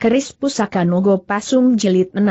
Keris Pusaka Nogo Pasung jelit 6.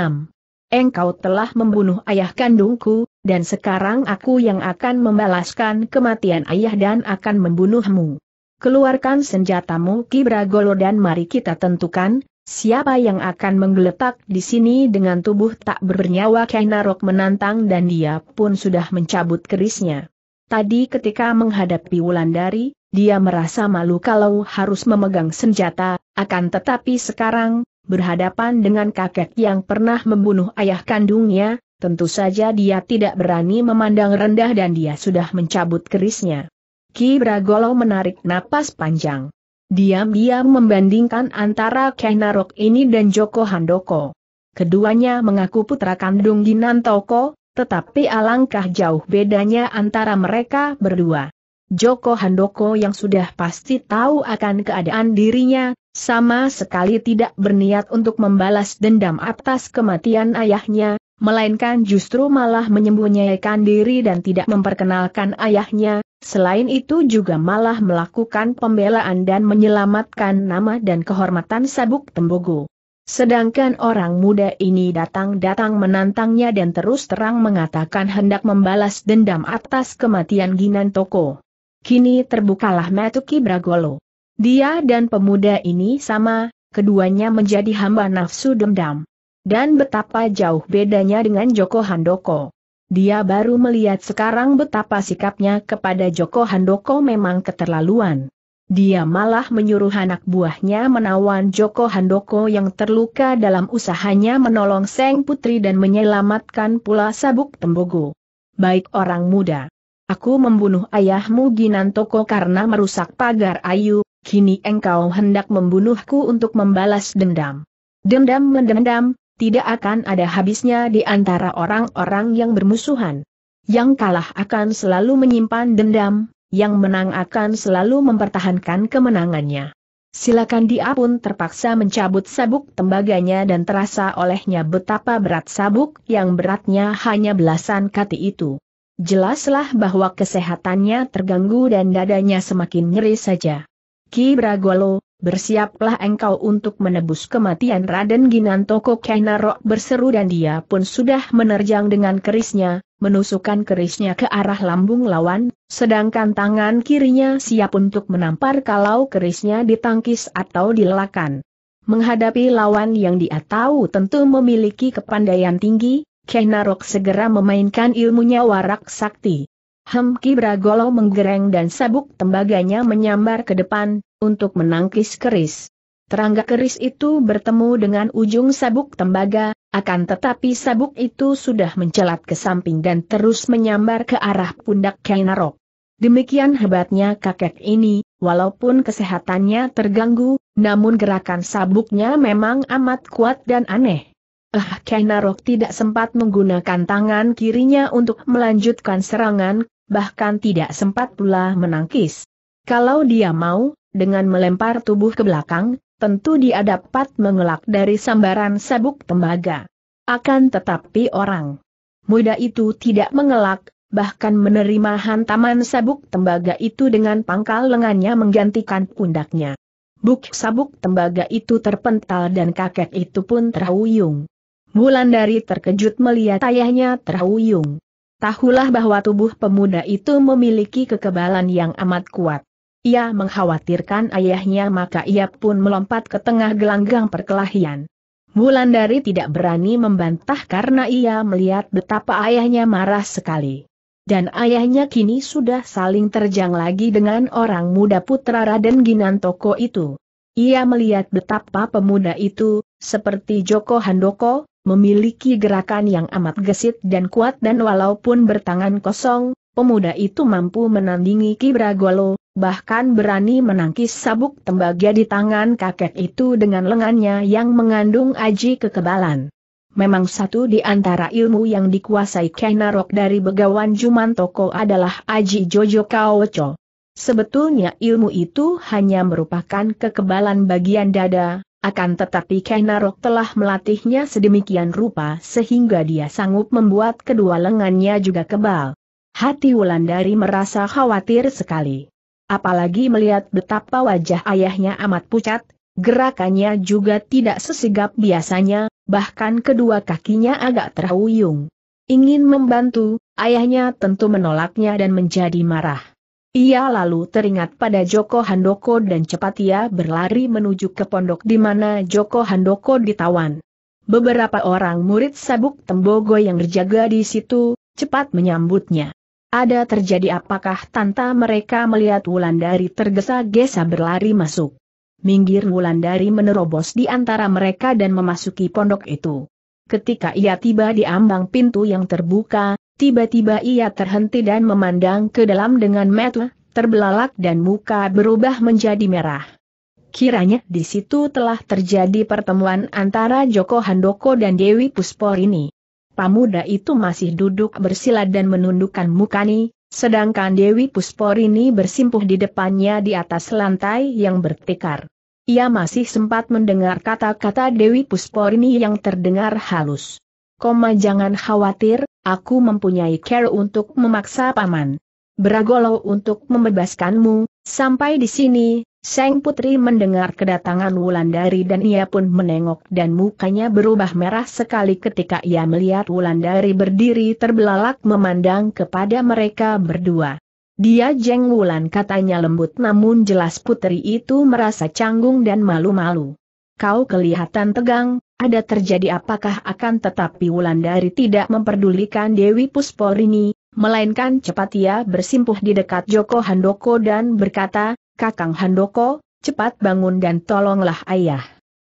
Engkau telah membunuh ayah kandungku, dan sekarang aku yang akan membalaskan kematian ayah dan akan membunuhmu. Keluarkan senjatamu Kibragolo dan mari kita tentukan, siapa yang akan menggeletak di sini dengan tubuh tak bernyawa Kainarok menantang dan dia pun sudah mencabut kerisnya. Tadi ketika menghadapi Wulandari, dia merasa malu kalau harus memegang senjata, akan tetapi sekarang, berhadapan dengan kakek yang pernah membunuh ayah kandungnya, tentu saja dia tidak berani memandang rendah dan dia sudah mencabut kerisnya. Ki Bragolo menarik napas panjang. Diam-diam membandingkan antara Kenarok ini dan Joko Handoko. Keduanya mengaku putra kandung Ginantoko, tetapi alangkah jauh bedanya antara mereka berdua. Joko Handoko yang sudah pasti tahu akan keadaan dirinya, sama sekali tidak berniat untuk membalas dendam atas kematian ayahnya, melainkan justru malah menyembunyikan diri dan tidak memperkenalkan ayahnya, selain itu juga malah melakukan pembelaan dan menyelamatkan nama dan kehormatan Sabuk Tembogo. Sedangkan orang muda ini datang-datang menantangnya dan terus terang mengatakan hendak membalas dendam atas kematian Ginan Toko. Kini terbukalah Metuki Bragolo. Dia dan pemuda ini sama, keduanya menjadi hamba nafsu dendam. Dan betapa jauh bedanya dengan Joko Handoko. Dia baru melihat sekarang betapa sikapnya kepada Joko Handoko memang keterlaluan. Dia malah menyuruh anak buahnya menawan Joko Handoko yang terluka dalam usahanya menolong Seng Putri dan menyelamatkan pula Sabuk Tembogo. Baik orang muda Aku membunuh ayahmu Ginantoko karena merusak pagar ayu, kini engkau hendak membunuhku untuk membalas dendam. Dendam mendendam, tidak akan ada habisnya di antara orang-orang yang bermusuhan. Yang kalah akan selalu menyimpan dendam, yang menang akan selalu mempertahankan kemenangannya. Silakan dia pun terpaksa mencabut sabuk tembaganya dan terasa olehnya betapa berat sabuk yang beratnya hanya belasan kati itu jelaslah bahwa kesehatannya terganggu dan dadanya semakin nyeri saja. Ki Bragolo, bersiaplah engkau untuk menebus kematian Raden Ginantoko Kainarok berseru dan dia pun sudah menerjang dengan kerisnya, menusukkan kerisnya ke arah lambung lawan, sedangkan tangan kirinya siap untuk menampar kalau kerisnya ditangkis atau dilelakan. Menghadapi lawan yang dia tahu tentu memiliki kepandaian tinggi, Kenarok segera memainkan ilmunya warak sakti. Hemki Bragolo menggereng dan sabuk tembaganya menyambar ke depan, untuk menangkis keris. Terangga keris itu bertemu dengan ujung sabuk tembaga, akan tetapi sabuk itu sudah mencelat ke samping dan terus menyambar ke arah pundak Kenarok. Demikian hebatnya kakek ini, walaupun kesehatannya terganggu, namun gerakan sabuknya memang amat kuat dan aneh. Ah Kenarok tidak sempat menggunakan tangan kirinya untuk melanjutkan serangan, bahkan tidak sempat pula menangkis. Kalau dia mau, dengan melempar tubuh ke belakang, tentu dia dapat mengelak dari sambaran sabuk tembaga. Akan tetapi orang muda itu tidak mengelak, bahkan menerima hantaman sabuk tembaga itu dengan pangkal lengannya menggantikan pundaknya. Buk sabuk tembaga itu terpental dan kakek itu pun terhuyung. Wulandari terkejut melihat ayahnya terhuyung. Tahulah bahwa tubuh pemuda itu memiliki kekebalan yang amat kuat. Ia mengkhawatirkan ayahnya maka ia pun melompat ke tengah gelanggang perkelahian. Wulandari tidak berani membantah karena ia melihat betapa ayahnya marah sekali dan ayahnya kini sudah saling terjang lagi dengan orang muda putra Raden Ginantoko itu. Ia melihat betapa pemuda itu, seperti Joko Handoko, memiliki gerakan yang amat gesit dan kuat dan walaupun bertangan kosong, pemuda itu mampu menandingi Kibragolo. bahkan berani menangkis sabuk tembaga di tangan kakek itu dengan lengannya yang mengandung aji kekebalan. Memang satu di antara ilmu yang dikuasai Kainarok dari Begawan Jumantoko adalah aji Jojo Kaoco. Sebetulnya ilmu itu hanya merupakan kekebalan bagian dada, akan tetapi Kenarok telah melatihnya sedemikian rupa sehingga dia sanggup membuat kedua lengannya juga kebal. Hati Wulandari merasa khawatir sekali. Apalagi melihat betapa wajah ayahnya amat pucat, gerakannya juga tidak sesigap biasanya, bahkan kedua kakinya agak terhuyung. Ingin membantu, ayahnya tentu menolaknya dan menjadi marah. Ia lalu teringat pada Joko Handoko dan cepat ia berlari menuju ke pondok di mana Joko Handoko ditawan. Beberapa orang murid sabuk tembogo yang berjaga di situ, cepat menyambutnya. Ada terjadi apakah tanta mereka melihat Wulandari tergesa-gesa berlari masuk. Minggir Wulandari menerobos di antara mereka dan memasuki pondok itu. Ketika ia tiba di ambang pintu yang terbuka, Tiba-tiba ia terhenti dan memandang ke dalam dengan metu, terbelalak dan muka berubah menjadi merah. Kiranya di situ telah terjadi pertemuan antara Joko Handoko dan Dewi ini. Pamuda itu masih duduk bersila dan menundukkan mukanya, sedangkan Dewi ini bersimpuh di depannya di atas lantai yang bertikar. Ia masih sempat mendengar kata-kata Dewi ini yang terdengar halus. Koma jangan khawatir, aku mempunyai care untuk memaksa paman. Beragolo untuk membebaskanmu, sampai di sini, Sang Putri mendengar kedatangan Wulandari dan ia pun menengok dan mukanya berubah merah sekali ketika ia melihat Wulandari berdiri terbelalak memandang kepada mereka berdua. Dia Jeng Wulan katanya lembut namun jelas putri itu merasa canggung dan malu-malu. Kau kelihatan tegang, ada terjadi apakah akan tetapi Wulandari tidak memperdulikan Dewi Pusporini, melainkan cepat ia bersimpuh di dekat Joko Handoko dan berkata, Kakang Handoko, cepat bangun dan tolonglah ayah.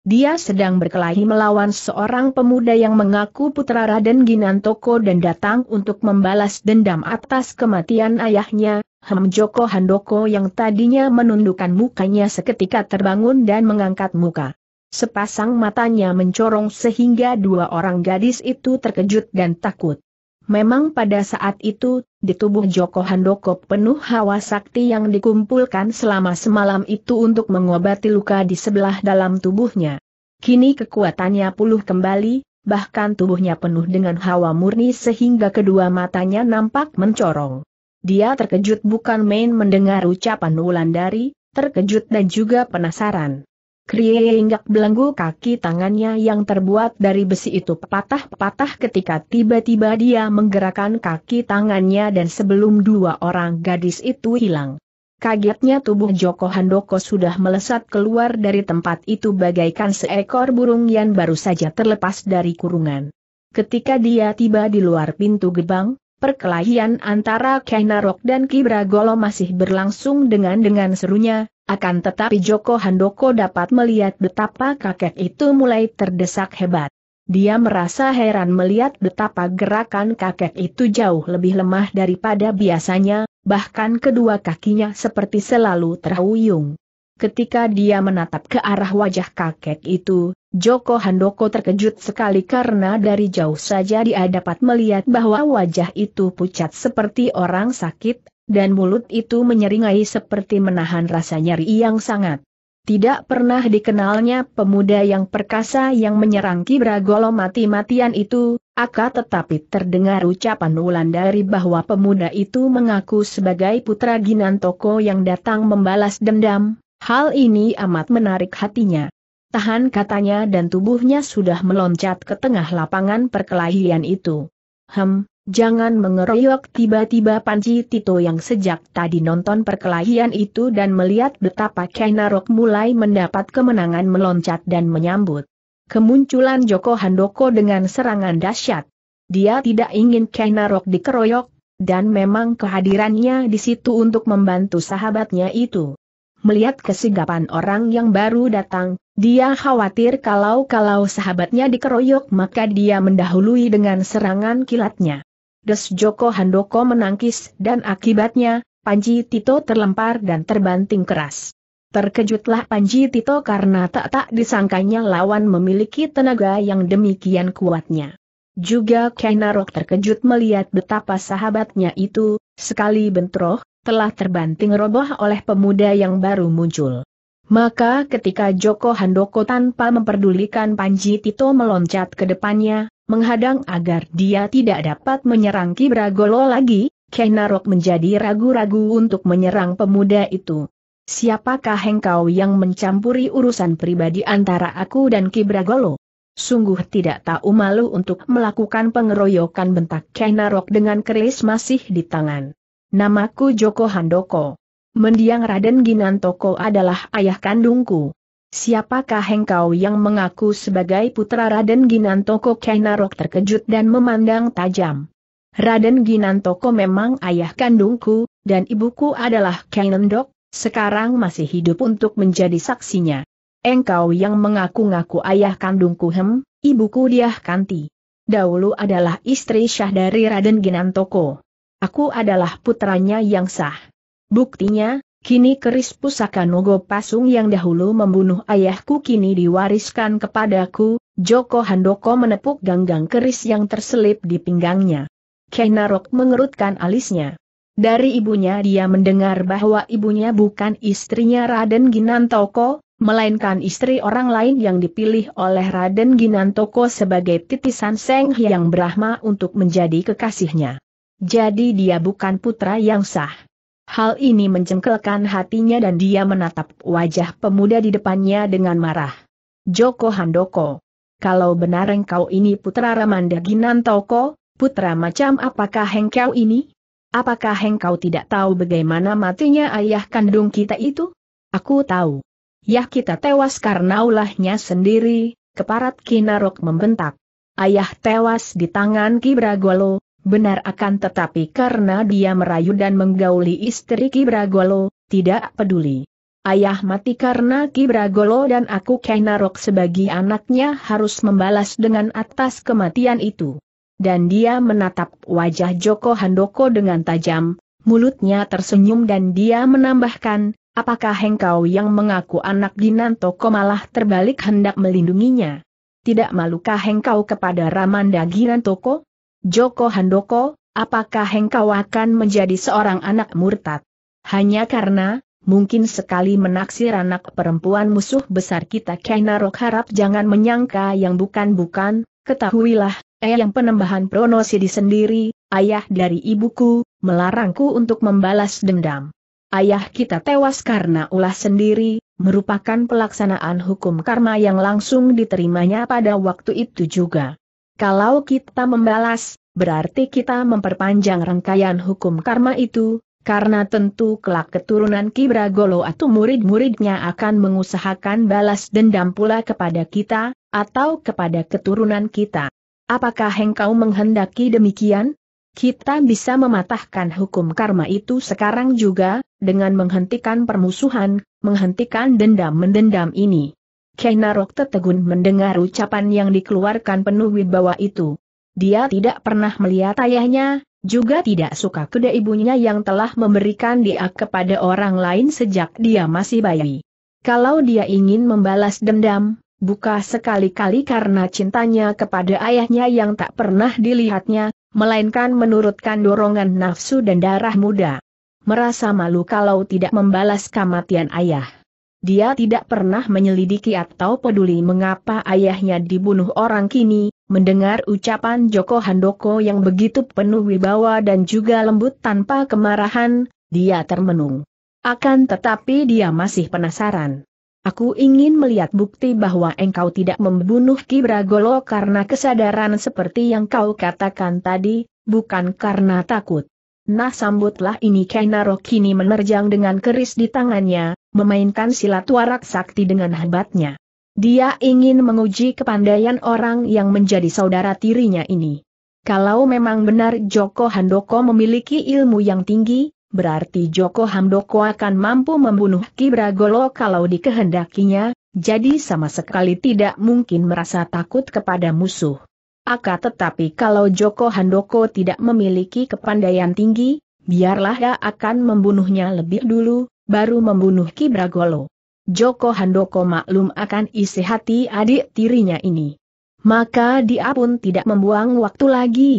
Dia sedang berkelahi melawan seorang pemuda yang mengaku putra Raden Ginantoko dan datang untuk membalas dendam atas kematian ayahnya, Hem Joko Handoko yang tadinya menundukkan mukanya seketika terbangun dan mengangkat muka. Sepasang matanya mencorong sehingga dua orang gadis itu terkejut dan takut. Memang pada saat itu, di tubuh Joko Handoko penuh hawa sakti yang dikumpulkan selama semalam itu untuk mengobati luka di sebelah dalam tubuhnya. Kini kekuatannya puluh kembali, bahkan tubuhnya penuh dengan hawa murni sehingga kedua matanya nampak mencorong. Dia terkejut bukan main mendengar ucapan Wulandari, terkejut dan juga penasaran. Krie belenggu kaki tangannya yang terbuat dari besi itu patah-patah ketika tiba-tiba dia menggerakkan kaki tangannya dan sebelum dua orang gadis itu hilang. Kagetnya tubuh Joko Handoko sudah melesat keluar dari tempat itu bagaikan seekor burung yang baru saja terlepas dari kurungan. Ketika dia tiba di luar pintu gerbang, perkelahian antara Kainarok dan Kibragolo masih berlangsung dengan dengan serunya, akan tetapi Joko Handoko dapat melihat betapa kakek itu mulai terdesak hebat. Dia merasa heran melihat betapa gerakan kakek itu jauh lebih lemah daripada biasanya, bahkan kedua kakinya seperti selalu terhuyung. Ketika dia menatap ke arah wajah kakek itu, Joko Handoko terkejut sekali karena dari jauh saja dia dapat melihat bahwa wajah itu pucat seperti orang sakit, dan mulut itu menyeringai seperti menahan rasa nyeri yang sangat. Tidak pernah dikenalnya pemuda yang perkasa yang menyerang Kibragolo mati-matian itu, aka tetapi terdengar ucapan ulan dari bahwa pemuda itu mengaku sebagai putra Ginantoko yang datang membalas dendam, hal ini amat menarik hatinya. Tahan katanya dan tubuhnya sudah meloncat ke tengah lapangan perkelahian itu. Hem, Jangan mengeroyok tiba-tiba Panji Tito yang sejak tadi nonton perkelahian itu dan melihat betapa Kainarok mulai mendapat kemenangan meloncat dan menyambut. Kemunculan Joko Handoko dengan serangan dahsyat. Dia tidak ingin Kainarok dikeroyok, dan memang kehadirannya di situ untuk membantu sahabatnya itu. Melihat kesigapan orang yang baru datang, dia khawatir kalau-kalau sahabatnya dikeroyok maka dia mendahului dengan serangan kilatnya. Des Joko Handoko menangkis dan akibatnya, Panji Tito terlempar dan terbanting keras. Terkejutlah Panji Tito karena tak tak disangkanya lawan memiliki tenaga yang demikian kuatnya. Juga Kainarok terkejut melihat betapa sahabatnya itu, sekali bentroh, telah terbanting roboh oleh pemuda yang baru muncul. Maka ketika Joko Handoko tanpa memperdulikan Panji Tito meloncat ke depannya, menghadang agar dia tidak dapat menyerang Kibragolo lagi, Kenarok menjadi ragu-ragu untuk menyerang pemuda itu. Siapakah engkau yang mencampuri urusan pribadi antara aku dan Kibragolo? Sungguh tidak tahu malu untuk melakukan pengeroyokan bentak Kenarok dengan keris masih di tangan. Namaku Joko Handoko. Mendiang Raden Ginantoko adalah ayah kandungku. Siapakah engkau yang mengaku sebagai putra Raden Ginantoko Kainarok terkejut dan memandang tajam. Raden Ginantoko memang ayah kandungku, dan ibuku adalah Kainendok, sekarang masih hidup untuk menjadi saksinya. Engkau yang mengaku-ngaku ayah kandungku hem, ibuku Diah Kanti. Dahulu adalah istri syah dari Raden Ginantoko. Aku adalah putranya yang sah. Buktinya, kini keris pusaka Nogo Pasung yang dahulu membunuh ayahku kini diwariskan kepadaku, Joko Handoko menepuk ganggang keris yang terselip di pinggangnya. Kenarok mengerutkan alisnya. Dari ibunya dia mendengar bahwa ibunya bukan istrinya Raden Ginantoko, melainkan istri orang lain yang dipilih oleh Raden Ginantoko sebagai titisan Seng Hyang Brahma untuk menjadi kekasihnya. Jadi dia bukan putra yang sah. Hal ini mencengkelkan hatinya dan dia menatap wajah pemuda di depannya dengan marah. Joko Handoko. Kalau benar engkau ini putra Ramanda Ginantoko, putra macam apakah engkau ini? Apakah engkau tidak tahu bagaimana matinya ayah kandung kita itu? Aku tahu. Ya kita tewas karena ulahnya sendiri, keparat Kinarok membentak. Ayah tewas di tangan Kibragolo, Benar akan tetapi karena dia merayu dan menggauli istri Kibragolo, tidak peduli. Ayah mati karena Kibragolo dan aku Kainarok sebagai anaknya harus membalas dengan atas kematian itu. Dan dia menatap wajah Joko Handoko dengan tajam, mulutnya tersenyum dan dia menambahkan, apakah engkau yang mengaku anak Ginantoko malah terbalik hendak melindunginya? Tidak malukah engkau kepada Ramanda Ginantoko? Joko Handoko, apakah engkau akan menjadi seorang anak murtad? Hanya karena, mungkin sekali menaksir anak perempuan musuh besar kita Kainarok harap jangan menyangka yang bukan-bukan, ketahuilah, eh yang penembahan pronosidi sendiri, ayah dari ibuku, melarangku untuk membalas dendam. Ayah kita tewas karena ulah sendiri, merupakan pelaksanaan hukum karma yang langsung diterimanya pada waktu itu juga. Kalau kita membalas, berarti kita memperpanjang rangkaian hukum karma itu, karena tentu kelak keturunan Kibragolo atau murid-muridnya akan mengusahakan balas dendam pula kepada kita, atau kepada keturunan kita. Apakah engkau menghendaki demikian? Kita bisa mematahkan hukum karma itu sekarang juga, dengan menghentikan permusuhan, menghentikan dendam-mendendam ini. Kenarok Tetegun mendengar ucapan yang dikeluarkan penuh wibawa itu. Dia tidak pernah melihat ayahnya, juga tidak suka kuda ibunya yang telah memberikan dia kepada orang lain sejak dia masih bayi. Kalau dia ingin membalas dendam, buka sekali-kali karena cintanya kepada ayahnya yang tak pernah dilihatnya, melainkan menurutkan dorongan nafsu dan darah muda. Merasa malu kalau tidak membalas kematian ayah. Dia tidak pernah menyelidiki atau peduli mengapa ayahnya dibunuh orang kini, mendengar ucapan Joko Handoko yang begitu penuh wibawa dan juga lembut tanpa kemarahan, dia termenung. Akan tetapi dia masih penasaran. Aku ingin melihat bukti bahwa engkau tidak membunuh Ki Bragolo karena kesadaran seperti yang kau katakan tadi, bukan karena takut. Nah sambutlah ini Kainaro kini menerjang dengan keris di tangannya, memainkan silat warak sakti dengan hebatnya. Dia ingin menguji kepandaian orang yang menjadi saudara tirinya ini. Kalau memang benar Joko Handoko memiliki ilmu yang tinggi, berarti Joko Handoko akan mampu membunuh Kibragolo kalau dikehendakinya, jadi sama sekali tidak mungkin merasa takut kepada musuh. Aka tetapi kalau Joko Handoko tidak memiliki kepandaian tinggi, biarlah dia akan membunuhnya lebih dulu, baru membunuh Ki Bragolo. Joko Handoko maklum akan isi hati adik tirinya ini. Maka dia pun tidak membuang waktu lagi.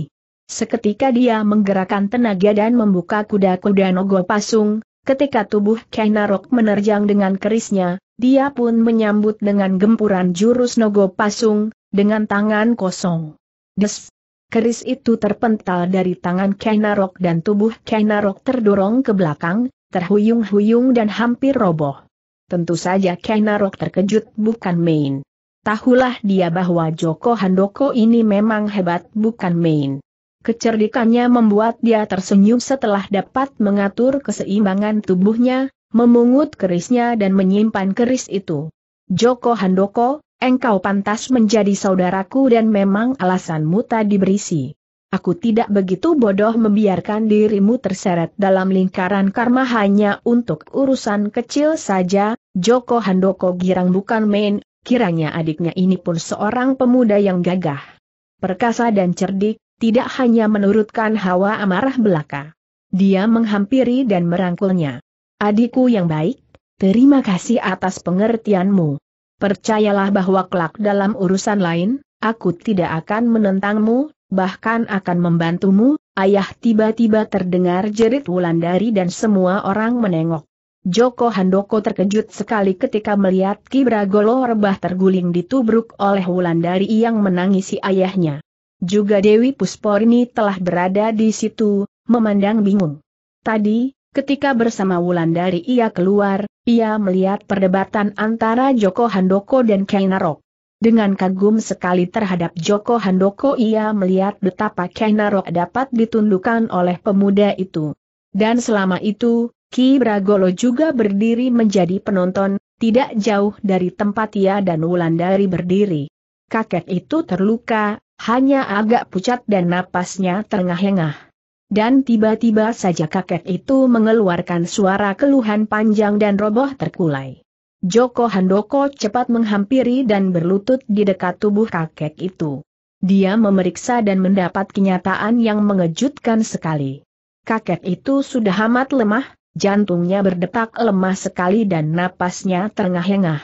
Seketika dia menggerakkan tenaga dan membuka kuda-kuda Nogo Pasung, ketika tubuh Kainarok menerjang dengan kerisnya, dia pun menyambut dengan gempuran jurus Nogo Pasung, dengan tangan kosong. Des! Keris itu terpental dari tangan Kainarok dan tubuh Kainarok terdorong ke belakang, terhuyung-huyung dan hampir roboh. Tentu saja Kainarok terkejut bukan main. Tahulah dia bahwa Joko Handoko ini memang hebat bukan main. Kecerdikannya membuat dia tersenyum setelah dapat mengatur keseimbangan tubuhnya, memungut kerisnya dan menyimpan keris itu. Joko Handoko, Engkau pantas menjadi saudaraku dan memang alasanmu tadi berisi. Aku tidak begitu bodoh membiarkan dirimu terseret dalam lingkaran karma hanya untuk urusan kecil saja, Joko Handoko girang bukan main, kiranya adiknya ini pun seorang pemuda yang gagah. Perkasa dan cerdik, tidak hanya menurutkan hawa amarah belaka. Dia menghampiri dan merangkulnya. Adikku yang baik, terima kasih atas pengertianmu. Percayalah bahwa kelak dalam urusan lain, aku tidak akan menentangmu, bahkan akan membantumu, ayah tiba-tiba terdengar jerit Wulandari dan semua orang menengok. Joko Handoko terkejut sekali ketika melihat Kibragolo rebah terguling ditubruk oleh Wulandari yang menangisi ayahnya. Juga Dewi Pusporini telah berada di situ, memandang bingung. Tadi, Ketika bersama Wulandari ia keluar, ia melihat perdebatan antara Joko Handoko dan Kainarok. Dengan kagum sekali terhadap Joko Handoko ia melihat betapa Kainarok dapat ditundukkan oleh pemuda itu. Dan selama itu, Ki Bragolo juga berdiri menjadi penonton, tidak jauh dari tempat ia dan Wulandari berdiri. Kakek itu terluka, hanya agak pucat dan napasnya terengah-engah. Dan tiba-tiba saja kakek itu mengeluarkan suara keluhan panjang dan roboh terkulai. Joko Handoko cepat menghampiri dan berlutut di dekat tubuh kakek itu. Dia memeriksa dan mendapat kenyataan yang mengejutkan sekali. Kakek itu sudah amat lemah, jantungnya berdetak lemah sekali dan napasnya terengah-engah.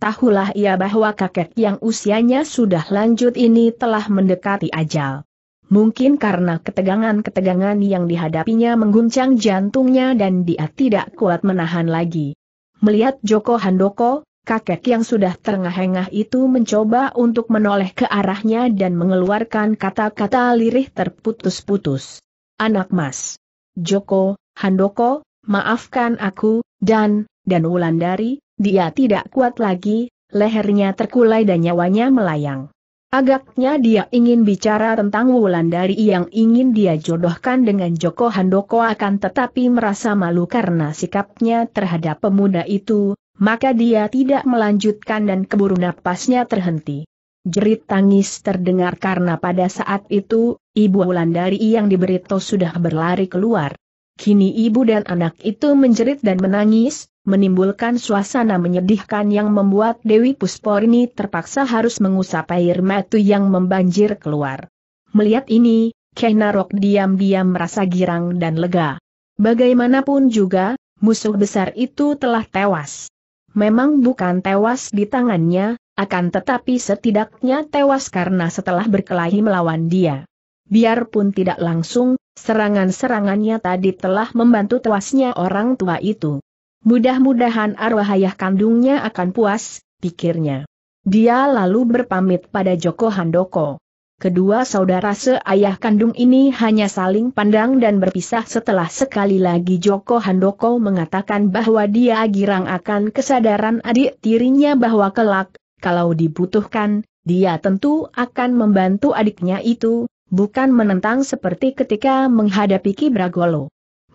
Tahulah ia bahwa kakek yang usianya sudah lanjut ini telah mendekati ajal. Mungkin karena ketegangan-ketegangan yang dihadapinya mengguncang jantungnya dan dia tidak kuat menahan lagi. Melihat Joko Handoko, kakek yang sudah terengah-engah itu mencoba untuk menoleh ke arahnya dan mengeluarkan kata-kata lirih terputus-putus. Anak mas. Joko, Handoko, maafkan aku, dan, dan Wulandari, dia tidak kuat lagi, lehernya terkulai dan nyawanya melayang. Agaknya dia ingin bicara tentang Wulandari yang ingin dia jodohkan dengan Joko Handoko akan tetapi merasa malu karena sikapnya terhadap pemuda itu, maka dia tidak melanjutkan dan keburu napasnya terhenti. Jerit tangis terdengar karena pada saat itu, ibu Wulandari yang diberito sudah berlari keluar. Kini ibu dan anak itu menjerit dan menangis, menimbulkan suasana menyedihkan yang membuat Dewi Pusporini terpaksa harus mengusap air mata yang membanjir keluar. Melihat ini, Kenarok diam-diam merasa girang dan lega. Bagaimanapun juga, musuh besar itu telah tewas. Memang bukan tewas di tangannya, akan tetapi setidaknya tewas karena setelah berkelahi melawan dia. Biarpun tidak langsung, serangan-serangannya tadi telah membantu tewasnya orang tua itu. Mudah-mudahan arwah ayah kandungnya akan puas, pikirnya. Dia lalu berpamit pada Joko Handoko. Kedua saudara seayah kandung ini hanya saling pandang dan berpisah setelah sekali lagi Joko Handoko mengatakan bahwa dia girang akan kesadaran adik tirinya bahwa kelak, kalau dibutuhkan, dia tentu akan membantu adiknya itu, bukan menentang seperti ketika menghadapi Kibragolo.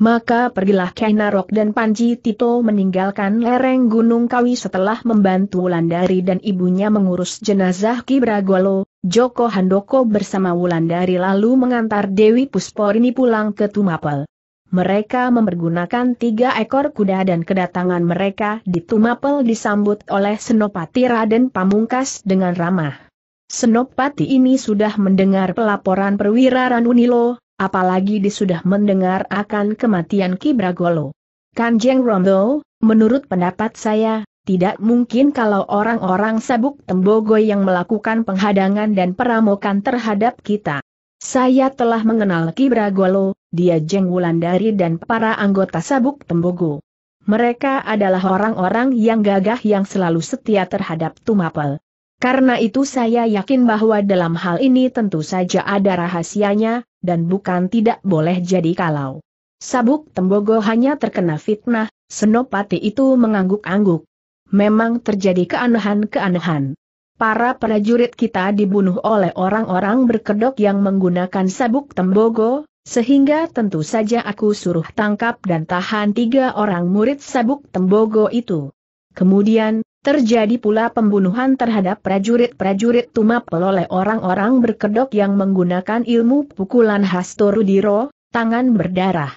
Maka pergilah Kainarok dan Panji Tito meninggalkan lereng Gunung Kawi setelah membantu Wulandari dan ibunya mengurus jenazah Ki Bragolo, Joko Handoko bersama Wulandari lalu mengantar Dewi Pusporini pulang ke Tumapel. Mereka mempergunakan tiga ekor kuda dan kedatangan mereka di Tumapel disambut oleh Senopati Raden Pamungkas dengan ramah. Senopati ini sudah mendengar pelaporan perwira Ranunilo, apalagi disudah mendengar akan kematian Kibragolo. Kanjeng Rondo, menurut pendapat saya, tidak mungkin kalau orang-orang sabuk Tembogo yang melakukan penghadangan dan peramokan terhadap kita. Saya telah mengenal Kibragolo, dia Jeng Wulandari dan para anggota sabuk Tembogo. Mereka adalah orang-orang yang gagah yang selalu setia terhadap Tumapel. Karena itu saya yakin bahwa dalam hal ini tentu saja ada rahasianya, dan bukan tidak boleh jadi kalau. Sabuk Tembogo hanya terkena fitnah, Senopati itu mengangguk-angguk. Memang terjadi keanehan-keanehan. Para prajurit kita dibunuh oleh orang-orang berkedok yang menggunakan sabuk Tembogo, sehingga tentu saja aku suruh tangkap dan tahan tiga orang murid sabuk Tembogo itu. Kemudian, Terjadi pula pembunuhan terhadap prajurit-prajurit Tumapel oleh orang-orang berkedok yang menggunakan ilmu pukulan khas Torudiro, tangan berdarah.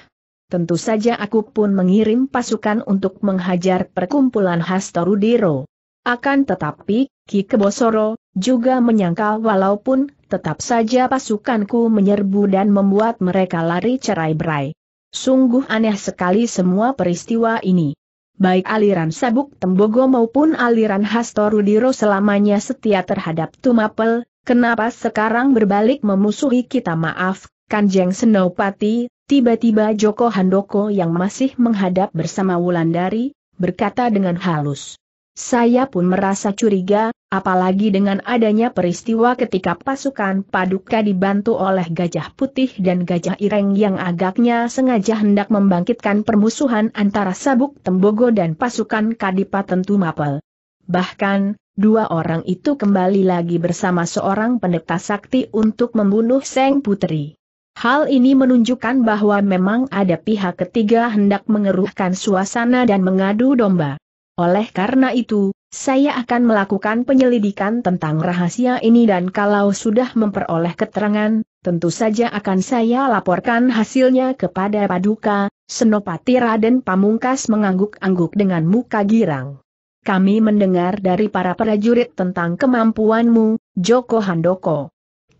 Tentu saja aku pun mengirim pasukan untuk menghajar perkumpulan khas Torudiro. Akan tetapi, Ki Kebosoro, juga menyangkal walaupun tetap saja pasukanku menyerbu dan membuat mereka lari cerai-berai. Sungguh aneh sekali semua peristiwa ini baik aliran sabuk tembogo maupun aliran Hastorudiro selamanya setia terhadap Tumapel, kenapa sekarang berbalik memusuhi kita maaf, Kanjeng Senopati, tiba-tiba Joko Handoko yang masih menghadap bersama Wulandari, berkata dengan halus. Saya pun merasa curiga, Apalagi dengan adanya peristiwa ketika pasukan Paduka dibantu oleh Gajah Putih dan Gajah Ireng yang agaknya sengaja hendak membangkitkan permusuhan antara Sabuk Tembogo dan pasukan Kadipaten Tumapel. Bahkan, dua orang itu kembali lagi bersama seorang pendeta sakti untuk membunuh Seng Putri. Hal ini menunjukkan bahwa memang ada pihak ketiga hendak mengeruhkan suasana dan mengadu domba. Oleh karena itu, saya akan melakukan penyelidikan tentang rahasia ini dan kalau sudah memperoleh keterangan, tentu saja akan saya laporkan hasilnya kepada Paduka, Senopati Raden Pamungkas mengangguk-angguk dengan muka girang. Kami mendengar dari para prajurit tentang kemampuanmu, Joko Handoko.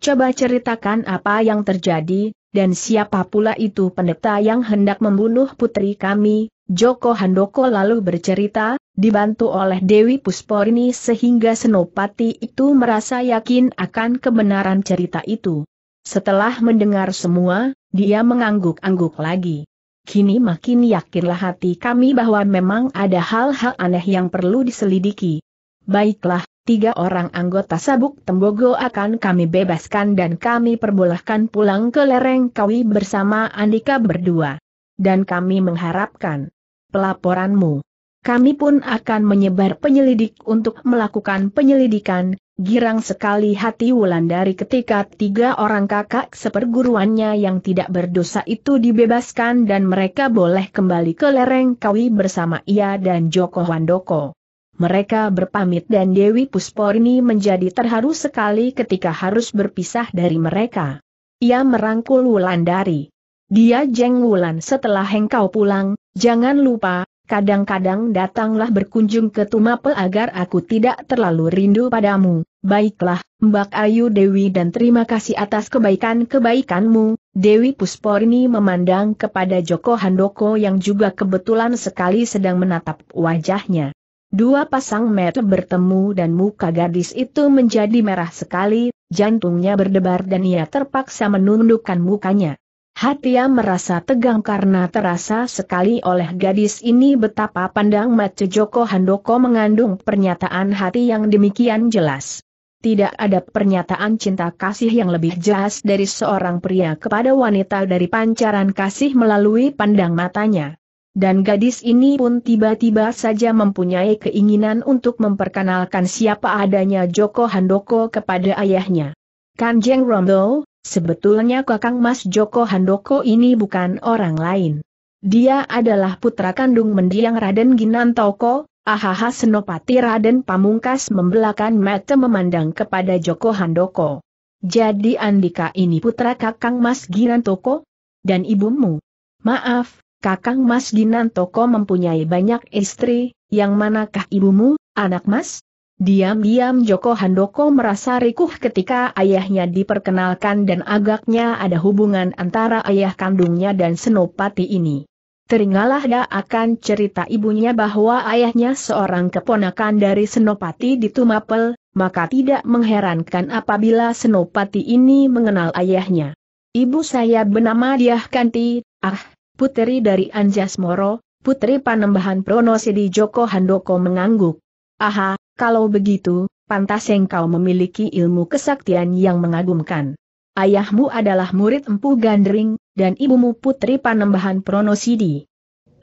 Coba ceritakan apa yang terjadi, dan siapa pula itu pendeta yang hendak membunuh putri kami, Joko Handoko lalu bercerita, dibantu oleh Dewi Pusporini sehingga Senopati itu merasa yakin akan kebenaran cerita itu. Setelah mendengar semua, dia mengangguk-angguk lagi. Kini makin yakinlah hati kami bahwa memang ada hal-hal aneh yang perlu diselidiki. Baiklah, tiga orang anggota sabuk Tembogo akan kami bebaskan dan kami perbolehkan pulang ke lereng Kawi bersama Andika berdua. Dan kami mengharapkan pelaporanmu kami pun akan menyebar penyelidik untuk melakukan penyelidikan, girang sekali hati Wulandari ketika tiga orang kakak seperguruannya yang tidak berdosa itu dibebaskan dan mereka boleh kembali ke lereng Kawi bersama ia dan Joko Wandoko. Mereka berpamit dan Dewi Pusporni menjadi terharu sekali ketika harus berpisah dari mereka. Ia merangkul Wulandari. Dia jeng Wulan setelah engkau pulang, jangan lupa, kadang-kadang datanglah berkunjung ke Tumapel agar aku tidak terlalu rindu padamu. Baiklah, Mbak Ayu Dewi dan terima kasih atas kebaikan-kebaikanmu. Dewi Pusporni memandang kepada Joko Handoko yang juga kebetulan sekali sedang menatap wajahnya. Dua pasang mata bertemu dan muka gadis itu menjadi merah sekali, jantungnya berdebar dan ia terpaksa menundukkan mukanya. Hatia merasa tegang karena terasa sekali oleh gadis ini betapa pandang mata Joko Handoko mengandung pernyataan hati yang demikian jelas. Tidak ada pernyataan cinta kasih yang lebih jelas dari seorang pria kepada wanita dari pancaran kasih melalui pandang matanya. Dan gadis ini pun tiba-tiba saja mempunyai keinginan untuk memperkenalkan siapa adanya Joko Handoko kepada ayahnya. Kanjeng Rondo, Sebetulnya Kakang Mas Joko Handoko ini bukan orang lain. Dia adalah putra kandung mendiang Raden Ginantoko, ahaha Senopati Raden Pamungkas membelakkan mata memandang kepada Joko Handoko. Jadi Andika ini putra Kakang Mas Ginantoko? Dan ibumu? Maaf, Kakang Mas Ginantoko mempunyai banyak istri, yang manakah ibumu, anak mas? Diam-diam Joko Handoko merasa rikuh ketika ayahnya diperkenalkan dan agaknya ada hubungan antara ayah kandungnya dan Senopati ini. Teringalah dia akan cerita ibunya bahwa ayahnya seorang keponakan dari Senopati di Tumapel, maka tidak mengherankan apabila Senopati ini mengenal ayahnya. Ibu saya bernama Diah Kanti, ah, putri dari Anjas Moro, putri panembahan Pronosidi Joko Handoko mengangguk. Aha, kalau begitu, pantas engkau memiliki ilmu kesaktian yang mengagumkan. Ayahmu adalah murid Empu Gandring, dan ibumu putri Panembahan Pronosidi.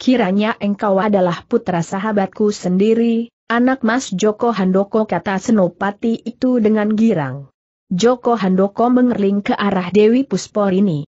Kiranya engkau adalah putra sahabatku sendiri, anak Mas Joko Handoko kata Senopati itu dengan girang. Joko Handoko mengerling ke arah Dewi Pusporini.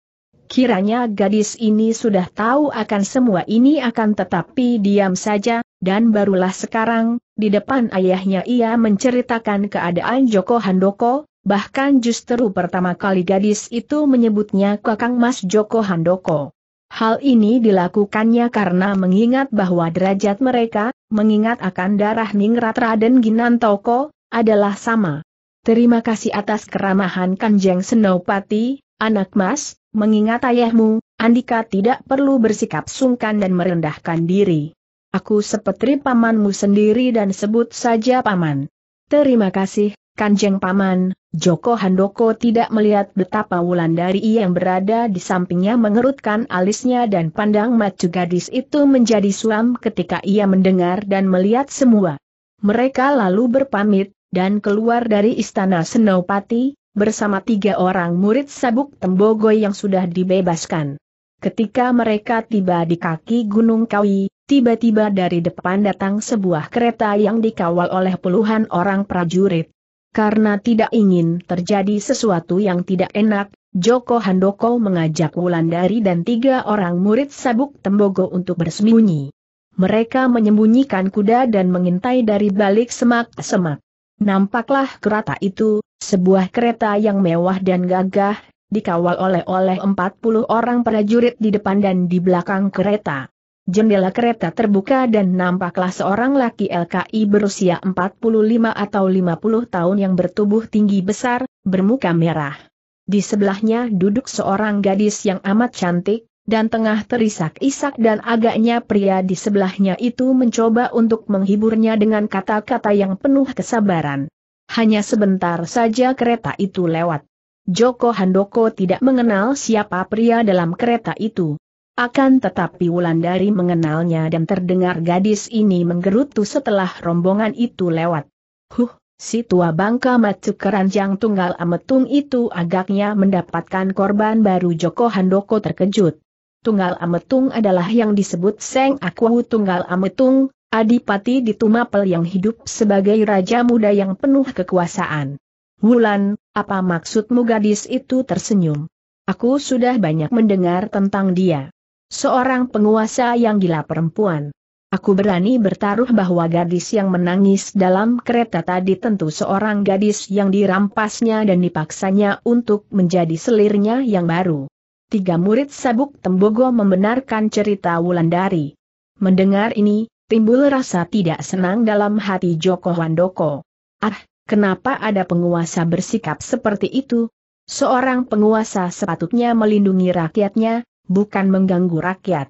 Kiranya gadis ini sudah tahu akan semua ini akan tetapi diam saja, dan barulah sekarang, di depan ayahnya ia menceritakan keadaan Joko Handoko, bahkan justru pertama kali gadis itu menyebutnya kakang mas Joko Handoko. Hal ini dilakukannya karena mengingat bahwa derajat mereka, mengingat akan darah Ningrat Raden Ginantoko, adalah sama. Terima kasih atas keramahan Kanjeng Senopati, anak mas, Mengingat ayahmu, Andika tidak perlu bersikap sungkan dan merendahkan diri. Aku sepetri pamanmu sendiri dan sebut saja paman. Terima kasih, Kanjeng Paman, Joko Handoko tidak melihat betapa Wulandari yang berada di sampingnya mengerutkan alisnya dan pandang maju gadis itu menjadi suam ketika ia mendengar dan melihat semua. Mereka lalu berpamit, dan keluar dari istana Senopati, bersama tiga orang murid sabuk tembogo yang sudah dibebaskan. Ketika mereka tiba di kaki Gunung Kawi, tiba-tiba dari depan datang sebuah kereta yang dikawal oleh puluhan orang prajurit. Karena tidak ingin terjadi sesuatu yang tidak enak, Joko Handoko mengajak Wulandari dan tiga orang murid sabuk Tembogo untuk bersembunyi. Mereka menyembunyikan kuda dan mengintai dari balik semak-semak. Nampaklah kereta itu, sebuah kereta yang mewah dan gagah, dikawal oleh oleh 40 orang prajurit di depan dan di belakang kereta. Jendela kereta terbuka dan nampaklah seorang laki LKI berusia 45 atau 50 tahun yang bertubuh tinggi besar, bermuka merah. Di sebelahnya duduk seorang gadis yang amat cantik, dan tengah terisak-isak dan agaknya pria di sebelahnya itu mencoba untuk menghiburnya dengan kata-kata yang penuh kesabaran. Hanya sebentar saja kereta itu lewat. Joko Handoko tidak mengenal siapa pria dalam kereta itu. Akan tetapi Wulandari mengenalnya dan terdengar gadis ini menggerutu setelah rombongan itu lewat. Huh, si tua bangka macu keranjang tunggal ametung itu agaknya mendapatkan korban baru Joko Handoko terkejut. Tunggal Ametung adalah yang disebut Seng akuwu Tunggal Ametung, Adipati di Tumapel yang hidup sebagai raja muda yang penuh kekuasaan. Wulan, apa maksudmu gadis itu tersenyum? Aku sudah banyak mendengar tentang dia. Seorang penguasa yang gila perempuan. Aku berani bertaruh bahwa gadis yang menangis dalam kereta tadi tentu seorang gadis yang dirampasnya dan dipaksanya untuk menjadi selirnya yang baru tiga murid sabuk Tembogo membenarkan cerita Wulandari. Mendengar ini, timbul rasa tidak senang dalam hati Joko Handoko. Ah, kenapa ada penguasa bersikap seperti itu? Seorang penguasa sepatutnya melindungi rakyatnya, bukan mengganggu rakyat.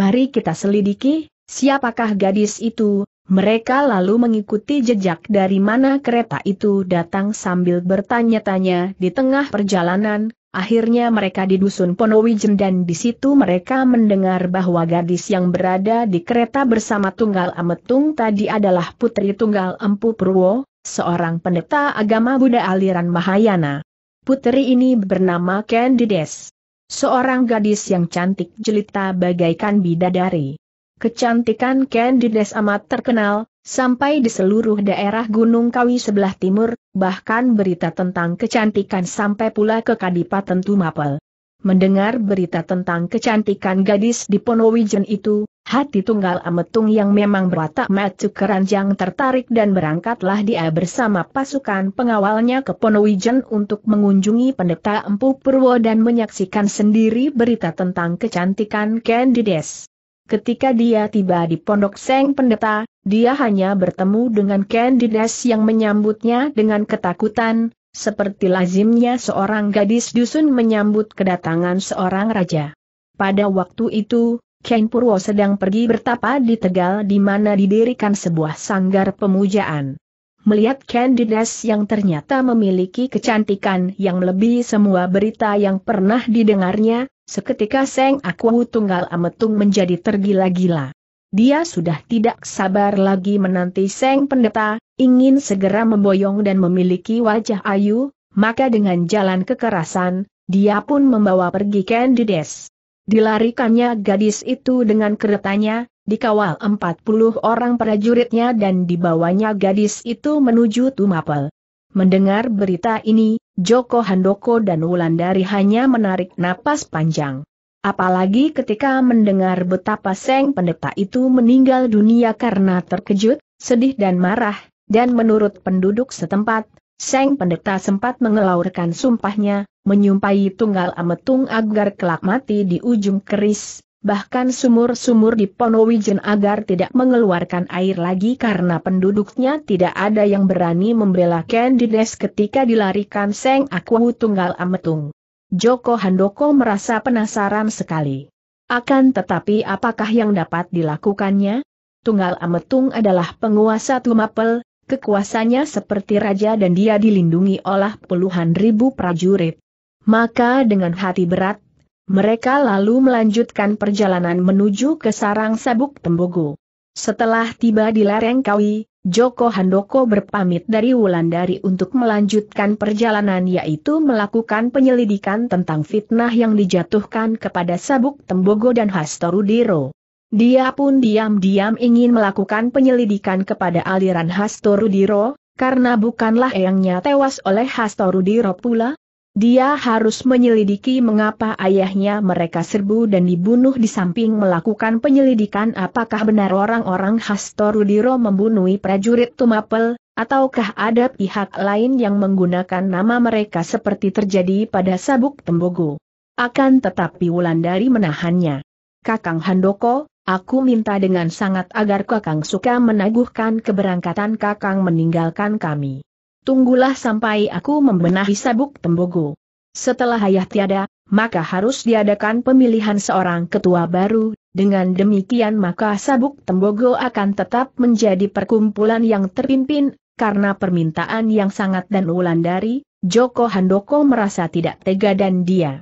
Mari kita selidiki, siapakah gadis itu, mereka lalu mengikuti jejak dari mana kereta itu datang sambil bertanya-tanya di tengah perjalanan, Akhirnya mereka di dusun Ponowijen dan di situ mereka mendengar bahwa gadis yang berada di kereta bersama Tunggal Ametung tadi adalah putri Tunggal Empu Purwo, seorang pendeta agama Buddha aliran Mahayana. Putri ini bernama Candides. Seorang gadis yang cantik jelita bagaikan bidadari. Kecantikan Candides amat terkenal, sampai di seluruh daerah Gunung Kawi sebelah timur, bahkan berita tentang kecantikan sampai pula ke Kadipaten Tumapel. Mendengar berita tentang kecantikan gadis di Ponowijen itu, hati tunggal ametung yang memang berwatak macu keranjang tertarik dan berangkatlah dia bersama pasukan pengawalnya ke Ponowijen untuk mengunjungi pendeta Empu Purwo dan menyaksikan sendiri berita tentang kecantikan Candides. Ketika dia tiba di pondok Seng Pendeta, dia hanya bertemu dengan Candides yang menyambutnya dengan ketakutan, seperti lazimnya seorang gadis dusun menyambut kedatangan seorang raja. Pada waktu itu, Ken Purwo sedang pergi bertapa di Tegal di mana didirikan sebuah sanggar pemujaan. Melihat Candides yang ternyata memiliki kecantikan yang lebih semua berita yang pernah didengarnya, Seketika Seng Aku Tunggal Ametung menjadi tergila-gila. Dia sudah tidak sabar lagi menanti Seng Pendeta, ingin segera memboyong dan memiliki wajah ayu, maka dengan jalan kekerasan, dia pun membawa pergi Candides. Dilarikannya gadis itu dengan keretanya, dikawal 40 orang prajuritnya dan dibawanya gadis itu menuju Tumapel. Mendengar berita ini, Joko Handoko dan Wulandari hanya menarik napas panjang. Apalagi ketika mendengar betapa Seng Pendeta itu meninggal dunia karena terkejut, sedih dan marah, dan menurut penduduk setempat, Seng Pendeta sempat mengelaurkan sumpahnya, menyumpahi tunggal ametung agar kelak mati di ujung keris, bahkan sumur-sumur di Ponowijen agar tidak mengeluarkan air lagi karena penduduknya tidak ada yang berani membela Candides ketika dilarikan Seng Akuwu Tunggal Ametung. Joko Handoko merasa penasaran sekali. Akan tetapi apakah yang dapat dilakukannya? Tunggal Ametung adalah penguasa Tumapel, kekuasaannya seperti raja dan dia dilindungi oleh puluhan ribu prajurit. Maka dengan hati berat mereka lalu melanjutkan perjalanan menuju ke sarang sabuk tembogo. Setelah tiba di lereng Kawi, Joko Handoko berpamit dari Wulandari untuk melanjutkan perjalanan yaitu melakukan penyelidikan tentang fitnah yang dijatuhkan kepada Sabuk Tembogo dan Hastorudiro. Dia pun diam-diam ingin melakukan penyelidikan kepada aliran Hastorudiro, karena bukanlah eyangnya tewas oleh Hastorudiro pula, dia harus menyelidiki mengapa ayahnya mereka serbu dan dibunuh di samping melakukan penyelidikan apakah benar orang-orang Hastorudiro membunuh prajurit Tumapel, ataukah ada pihak lain yang menggunakan nama mereka seperti terjadi pada Sabuk Tembogo. Akan tetapi Wulandari menahannya. Kakang Handoko, Aku minta dengan sangat agar Kakang suka menaguhkan keberangkatan Kakang meninggalkan kami tunggulah sampai aku membenahi sabuk tembogo. Setelah ayah tiada, maka harus diadakan pemilihan seorang ketua baru, dengan demikian maka sabuk tembogo akan tetap menjadi perkumpulan yang terpimpin, karena permintaan yang sangat dan ulan dari, Joko Handoko merasa tidak tega dan dia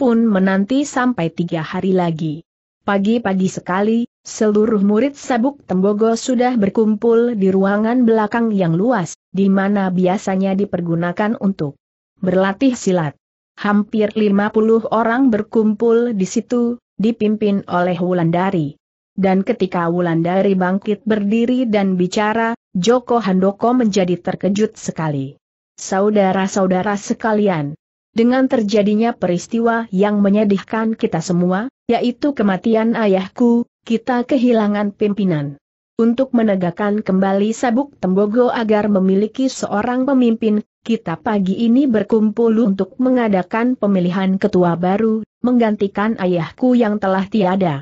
pun menanti sampai tiga hari lagi. Pagi-pagi sekali, Seluruh murid sabuk Tembogo sudah berkumpul di ruangan belakang yang luas, di mana biasanya dipergunakan untuk berlatih silat. Hampir 50 orang berkumpul di situ, dipimpin oleh Wulandari. Dan ketika Wulandari bangkit berdiri dan bicara, Joko Handoko menjadi terkejut sekali. Saudara-saudara sekalian, dengan terjadinya peristiwa yang menyedihkan kita semua, yaitu kematian ayahku, kita kehilangan pimpinan. Untuk menegakkan kembali sabuk tembogo agar memiliki seorang pemimpin, kita pagi ini berkumpul untuk mengadakan pemilihan ketua baru, menggantikan ayahku yang telah tiada.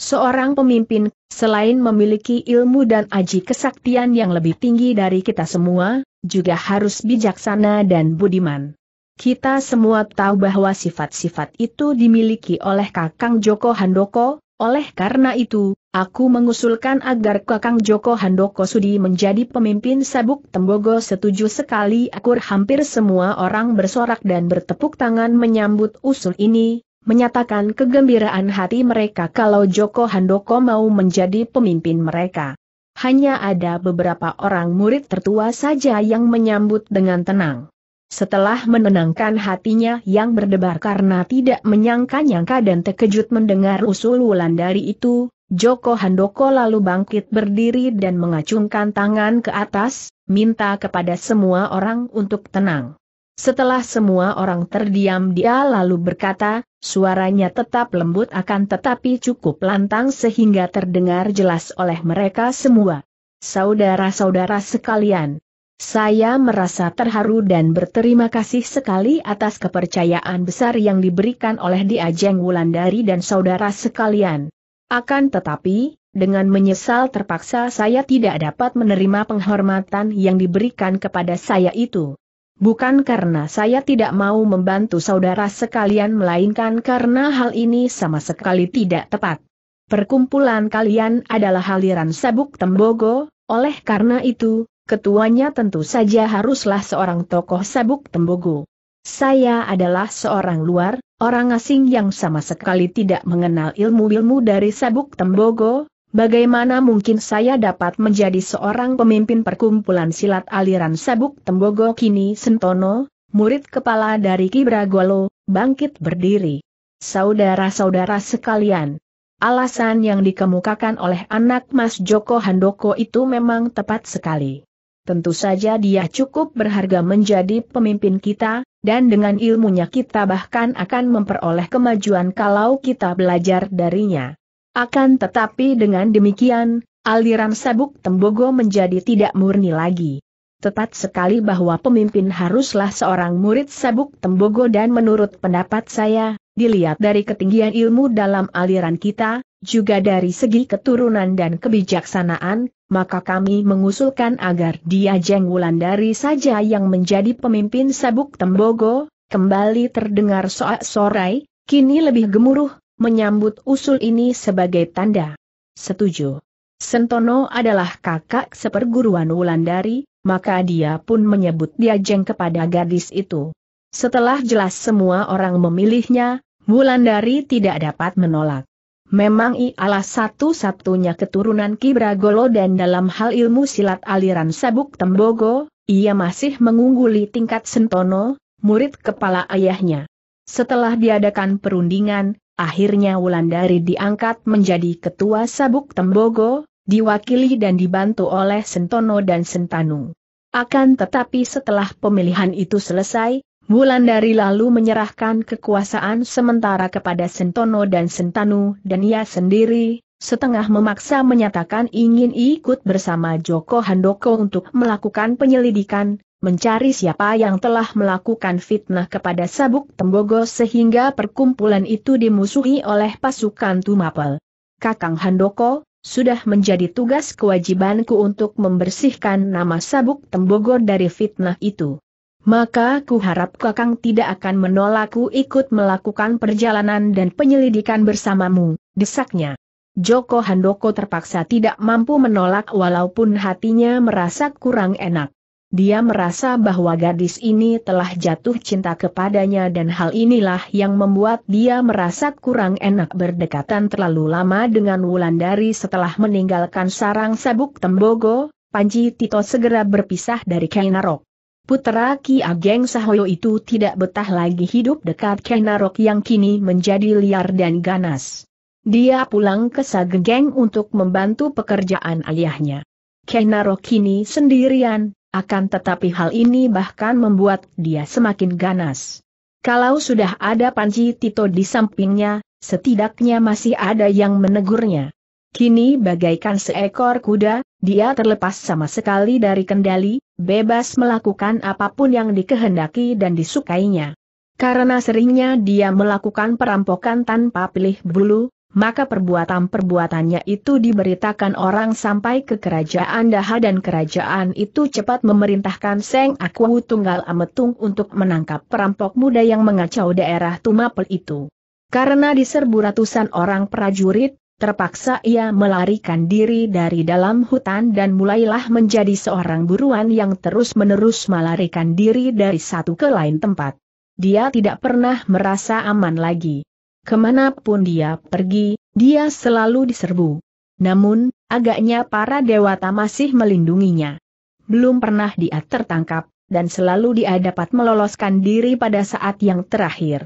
Seorang pemimpin, selain memiliki ilmu dan aji kesaktian yang lebih tinggi dari kita semua, juga harus bijaksana dan budiman. Kita semua tahu bahwa sifat-sifat itu dimiliki oleh Kakang Joko Handoko, oleh karena itu, aku mengusulkan agar Kakang Joko Handoko Sudi menjadi pemimpin Sabuk Tembogo setuju sekali akur hampir semua orang bersorak dan bertepuk tangan menyambut usul ini, menyatakan kegembiraan hati mereka kalau Joko Handoko mau menjadi pemimpin mereka. Hanya ada beberapa orang murid tertua saja yang menyambut dengan tenang. Setelah menenangkan hatinya yang berdebar karena tidak menyangka-nyangka dan terkejut mendengar usul wulan dari itu, Joko Handoko lalu bangkit berdiri dan mengacungkan tangan ke atas, minta kepada semua orang untuk tenang. Setelah semua orang terdiam dia lalu berkata, suaranya tetap lembut akan tetapi cukup lantang sehingga terdengar jelas oleh mereka semua. Saudara-saudara sekalian, saya merasa terharu dan berterima kasih sekali atas kepercayaan besar yang diberikan oleh Diajeng Wulandari dan saudara sekalian. Akan tetapi, dengan menyesal terpaksa saya tidak dapat menerima penghormatan yang diberikan kepada saya itu. Bukan karena saya tidak mau membantu saudara sekalian melainkan karena hal ini sama sekali tidak tepat. Perkumpulan kalian adalah haliran sabuk tembogo, oleh karena itu, ketuanya tentu saja haruslah seorang tokoh sabuk tembogo. Saya adalah seorang luar, orang asing yang sama sekali tidak mengenal ilmu-ilmu dari sabuk tembogo, bagaimana mungkin saya dapat menjadi seorang pemimpin perkumpulan silat aliran sabuk tembogo kini Sentono, murid kepala dari Kibragolo, bangkit berdiri. Saudara-saudara sekalian, alasan yang dikemukakan oleh anak Mas Joko Handoko itu memang tepat sekali. Tentu saja dia cukup berharga menjadi pemimpin kita, dan dengan ilmunya kita bahkan akan memperoleh kemajuan kalau kita belajar darinya. Akan tetapi dengan demikian, aliran sabuk tembogo menjadi tidak murni lagi. Tepat sekali bahwa pemimpin haruslah seorang murid sabuk tembogo dan menurut pendapat saya, dilihat dari ketinggian ilmu dalam aliran kita, juga dari segi keturunan dan kebijaksanaan, maka kami mengusulkan agar dia Jeng Wulandari saja yang menjadi pemimpin sabuk Tembogo, kembali terdengar soak-sorai, kini lebih gemuruh, menyambut usul ini sebagai tanda. Setuju. Sentono adalah kakak seperguruan Wulandari, maka dia pun menyebut Diajeng kepada gadis itu. Setelah jelas semua orang memilihnya, Wulandari tidak dapat menolak. Memang ialah satu-satunya keturunan Kibragolo dan dalam hal ilmu silat aliran sabuk tembogo, ia masih mengungguli tingkat Sentono, murid kepala ayahnya. Setelah diadakan perundingan, akhirnya Wulandari diangkat menjadi ketua sabuk tembogo, diwakili dan dibantu oleh Sentono dan Sentanu. Akan tetapi setelah pemilihan itu selesai, Bulan dari lalu menyerahkan kekuasaan sementara kepada Sentono dan Sentanu dan ia sendiri, setengah memaksa menyatakan ingin ikut bersama Joko Handoko untuk melakukan penyelidikan, mencari siapa yang telah melakukan fitnah kepada Sabuk Tembogo sehingga perkumpulan itu dimusuhi oleh pasukan Tumapel. Kakang Handoko, sudah menjadi tugas kewajibanku untuk membersihkan nama Sabuk Tembogo dari fitnah itu maka ku harap Kakang tidak akan menolakku ikut melakukan perjalanan dan penyelidikan bersamamu, desaknya. Joko Handoko terpaksa tidak mampu menolak walaupun hatinya merasa kurang enak. Dia merasa bahwa gadis ini telah jatuh cinta kepadanya dan hal inilah yang membuat dia merasa kurang enak berdekatan terlalu lama dengan Wulandari setelah meninggalkan sarang sabuk Tembogo, Panji Tito segera berpisah dari Kainarok. Putera Ki Ageng Sahoyo itu tidak betah lagi hidup dekat Kenarok yang kini menjadi liar dan ganas. Dia pulang ke Sagegeng untuk membantu pekerjaan ayahnya. Kenarok kini sendirian, akan tetapi hal ini bahkan membuat dia semakin ganas. Kalau sudah ada Panji Tito di sampingnya, setidaknya masih ada yang menegurnya. Kini bagaikan seekor kuda, dia terlepas sama sekali dari kendali, bebas melakukan apapun yang dikehendaki dan disukainya. Karena seringnya dia melakukan perampokan tanpa pilih bulu, maka perbuatan-perbuatannya itu diberitakan orang sampai ke kerajaan Daha dan kerajaan itu cepat memerintahkan Seng Akwu Tunggal Ametung untuk menangkap perampok muda yang mengacau daerah Tumapel itu. Karena diserbu ratusan orang prajurit, Terpaksa ia melarikan diri dari dalam hutan dan mulailah menjadi seorang buruan yang terus-menerus melarikan diri dari satu ke lain tempat. Dia tidak pernah merasa aman lagi. Kemanapun dia pergi, dia selalu diserbu. Namun, agaknya para dewata masih melindunginya. Belum pernah dia tertangkap, dan selalu dia dapat meloloskan diri pada saat yang terakhir.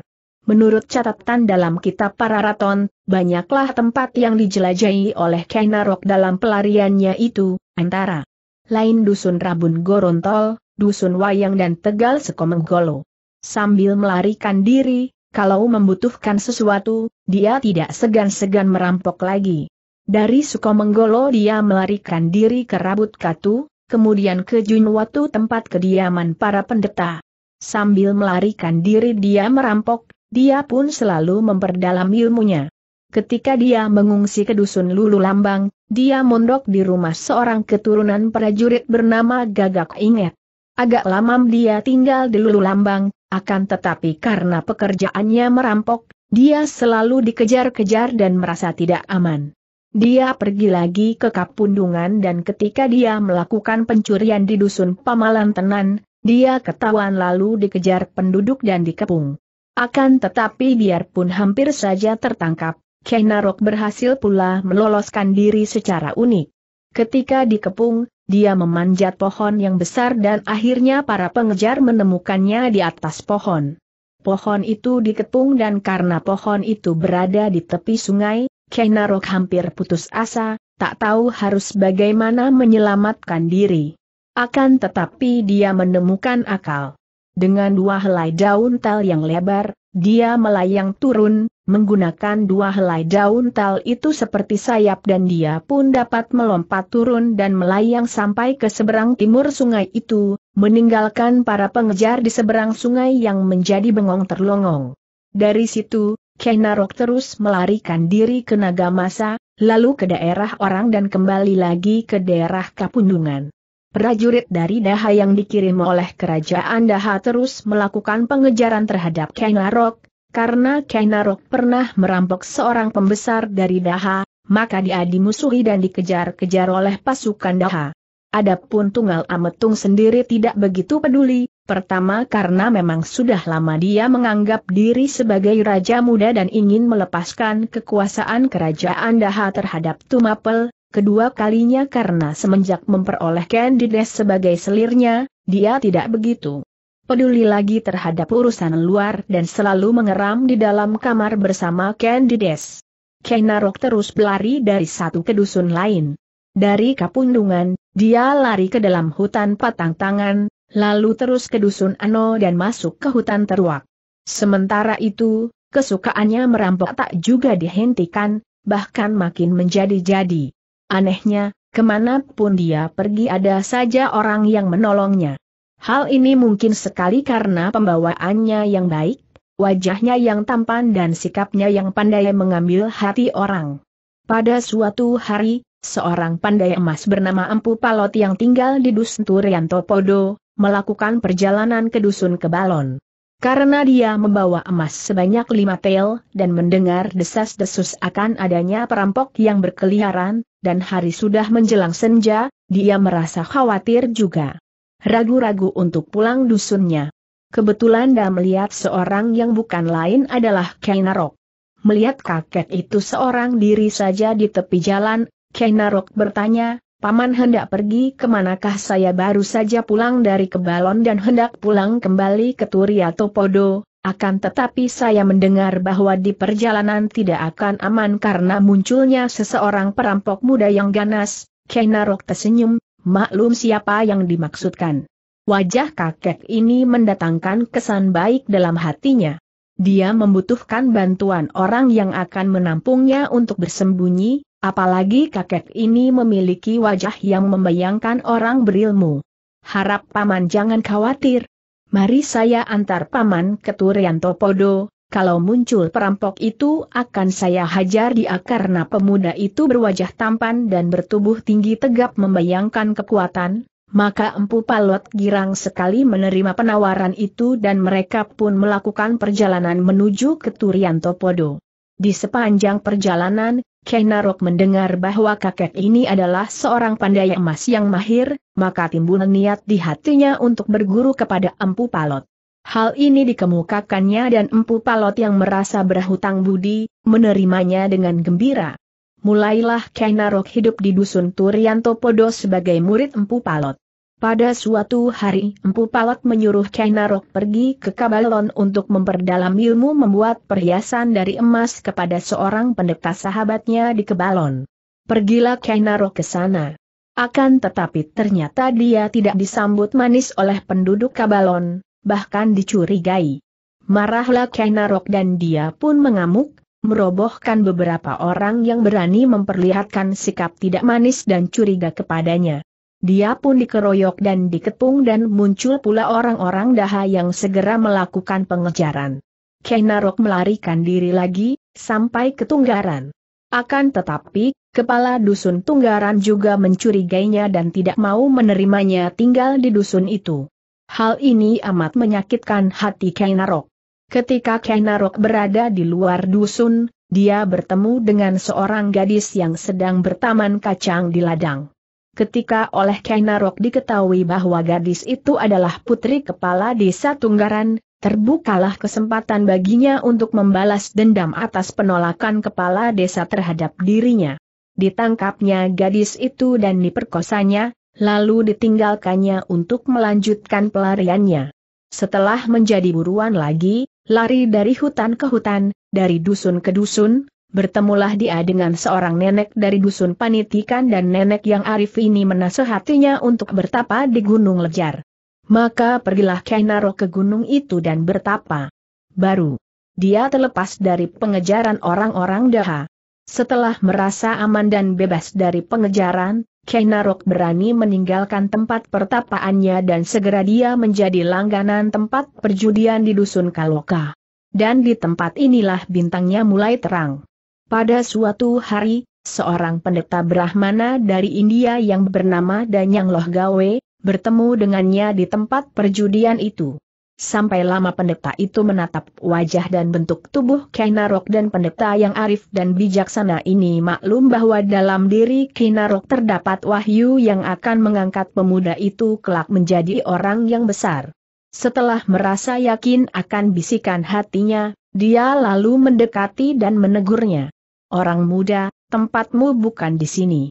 Menurut catatan dalam kitab Pararaton, banyaklah tempat yang dijelajahi oleh Kainarok dalam pelariannya itu, antara lain dusun Rabun Gorontol, dusun Wayang dan Tegal Sekomenggolo. Sambil melarikan diri, kalau membutuhkan sesuatu, dia tidak segan-segan merampok lagi. Dari Sukomenggolo dia melarikan diri ke Rabut Katu, kemudian ke Junwatu tempat kediaman para pendeta. Sambil melarikan diri dia merampok dia pun selalu memperdalam ilmunya. Ketika dia mengungsi ke dusun Lulu Lambang, dia mondok di rumah seorang keturunan prajurit bernama Gagak Inget. Agak lama dia tinggal di Lulu Lambang, akan tetapi karena pekerjaannya merampok, dia selalu dikejar-kejar dan merasa tidak aman. Dia pergi lagi ke Kapundungan dan ketika dia melakukan pencurian di dusun Pamalan Tenan, dia ketahuan lalu dikejar penduduk dan dikepung. Akan tetapi biarpun hampir saja tertangkap, Kenarok berhasil pula meloloskan diri secara unik. Ketika dikepung, dia memanjat pohon yang besar dan akhirnya para pengejar menemukannya di atas pohon. Pohon itu dikepung dan karena pohon itu berada di tepi sungai, Kenarok hampir putus asa, tak tahu harus bagaimana menyelamatkan diri. Akan tetapi dia menemukan akal. Dengan dua helai daun tal yang lebar, dia melayang turun, menggunakan dua helai daun tal itu seperti sayap dan dia pun dapat melompat turun dan melayang sampai ke seberang timur sungai itu, meninggalkan para pengejar di seberang sungai yang menjadi bengong terlongong. Dari situ, Kenarok terus melarikan diri ke naga masa, lalu ke daerah orang dan kembali lagi ke daerah Kapundungan. Prajurit dari Daha yang dikirim oleh kerajaan Daha terus melakukan pengejaran terhadap Kainarok, karena Kainarok pernah merampok seorang pembesar dari Daha, maka dia dimusuhi dan dikejar-kejar oleh pasukan Daha. Adapun Tunggal Ametung sendiri tidak begitu peduli, pertama karena memang sudah lama dia menganggap diri sebagai raja muda dan ingin melepaskan kekuasaan kerajaan Daha terhadap Tumapel, Kedua kalinya karena semenjak memperoleh Candides sebagai selirnya, dia tidak begitu peduli lagi terhadap urusan luar dan selalu mengeram di dalam kamar bersama Candides. Kenarok terus berlari dari satu ke dusun lain. Dari Kapundungan, dia lari ke dalam hutan patang tangan, lalu terus ke dusun Ano dan masuk ke hutan teruak. Sementara itu, kesukaannya merampok tak juga dihentikan, bahkan makin menjadi-jadi. Anehnya, kemanapun dia pergi ada saja orang yang menolongnya. Hal ini mungkin sekali karena pembawaannya yang baik, wajahnya yang tampan dan sikapnya yang pandai mengambil hati orang. Pada suatu hari, seorang pandai emas bernama Empu Palot yang tinggal di Dusun Turianto Podo, melakukan perjalanan ke Dusun Kebalon. Karena dia membawa emas sebanyak lima tel, dan mendengar desas-desus akan adanya perampok yang berkeliaran, dan hari sudah menjelang senja, dia merasa khawatir juga. Ragu-ragu untuk pulang dusunnya. Kebetulan dia melihat seorang yang bukan lain adalah Kainarok. Melihat kakek itu seorang diri saja di tepi jalan, Kainarok bertanya, Paman hendak pergi kemanakah saya baru saja pulang dari Kebalon dan hendak pulang kembali ke Turiato Podo, akan tetapi saya mendengar bahwa di perjalanan tidak akan aman karena munculnya seseorang perampok muda yang ganas, Kainarok tersenyum, maklum siapa yang dimaksudkan. Wajah kakek ini mendatangkan kesan baik dalam hatinya. Dia membutuhkan bantuan orang yang akan menampungnya untuk bersembunyi, Apalagi kakek ini memiliki wajah yang membayangkan orang berilmu. Harap paman jangan khawatir. Mari saya antar paman ke Turianto Podo, kalau muncul perampok itu akan saya hajar dia karena pemuda itu berwajah tampan dan bertubuh tinggi tegap membayangkan kekuatan, maka Empu Palot girang sekali menerima penawaran itu dan mereka pun melakukan perjalanan menuju ke Turianto Podo. Di sepanjang perjalanan, Kenarok mendengar bahwa kakek ini adalah seorang pandai emas yang mahir, maka timbul niat di hatinya untuk berguru kepada Empu Palot. Hal ini dikemukakannya dan Empu Palot yang merasa berhutang budi, menerimanya dengan gembira. Mulailah Kenarok hidup di Dusun Turianto Podo sebagai murid Empu Palot. Pada suatu hari, Empu Palak menyuruh Kainarok pergi ke Kabalon untuk memperdalam ilmu membuat perhiasan dari emas kepada seorang pendeta sahabatnya di Kebalon. Pergilah Kainarok ke sana. Akan tetapi ternyata dia tidak disambut manis oleh penduduk Kabalon, bahkan dicurigai. Marahlah Kainarok dan dia pun mengamuk, merobohkan beberapa orang yang berani memperlihatkan sikap tidak manis dan curiga kepadanya. Dia pun dikeroyok dan diketung dan muncul pula orang-orang daha yang segera melakukan pengejaran. Kenarok melarikan diri lagi, sampai ke Tunggaran. Akan tetapi, kepala dusun Tunggaran juga mencurigainya dan tidak mau menerimanya tinggal di dusun itu. Hal ini amat menyakitkan hati Kenarok. Ketika Kenarok berada di luar dusun, dia bertemu dengan seorang gadis yang sedang bertaman kacang di ladang. Ketika oleh Kainarok diketahui bahwa gadis itu adalah putri kepala desa Tunggaran, terbukalah kesempatan baginya untuk membalas dendam atas penolakan kepala desa terhadap dirinya. Ditangkapnya gadis itu dan diperkosanya, lalu ditinggalkannya untuk melanjutkan pelariannya. Setelah menjadi buruan lagi, lari dari hutan ke hutan, dari dusun ke dusun, Bertemulah dia dengan seorang nenek dari dusun panitikan dan nenek yang arif ini menasehatinya untuk bertapa di Gunung Lejar. Maka pergilah Kainaro ke gunung itu dan bertapa. Baru, dia terlepas dari pengejaran orang-orang daha. Setelah merasa aman dan bebas dari pengejaran, Kainarok berani meninggalkan tempat pertapaannya dan segera dia menjadi langganan tempat perjudian di dusun Kaloka. Dan di tempat inilah bintangnya mulai terang. Pada suatu hari, seorang pendeta Brahmana dari India yang bernama Danyang Gawe bertemu dengannya di tempat perjudian itu. Sampai lama pendeta itu menatap wajah dan bentuk tubuh Kinarok dan pendeta yang arif dan bijaksana ini maklum bahwa dalam diri Kinarok terdapat wahyu yang akan mengangkat pemuda itu kelak menjadi orang yang besar. Setelah merasa yakin akan bisikan hatinya, dia lalu mendekati dan menegurnya. Orang muda, tempatmu bukan di sini.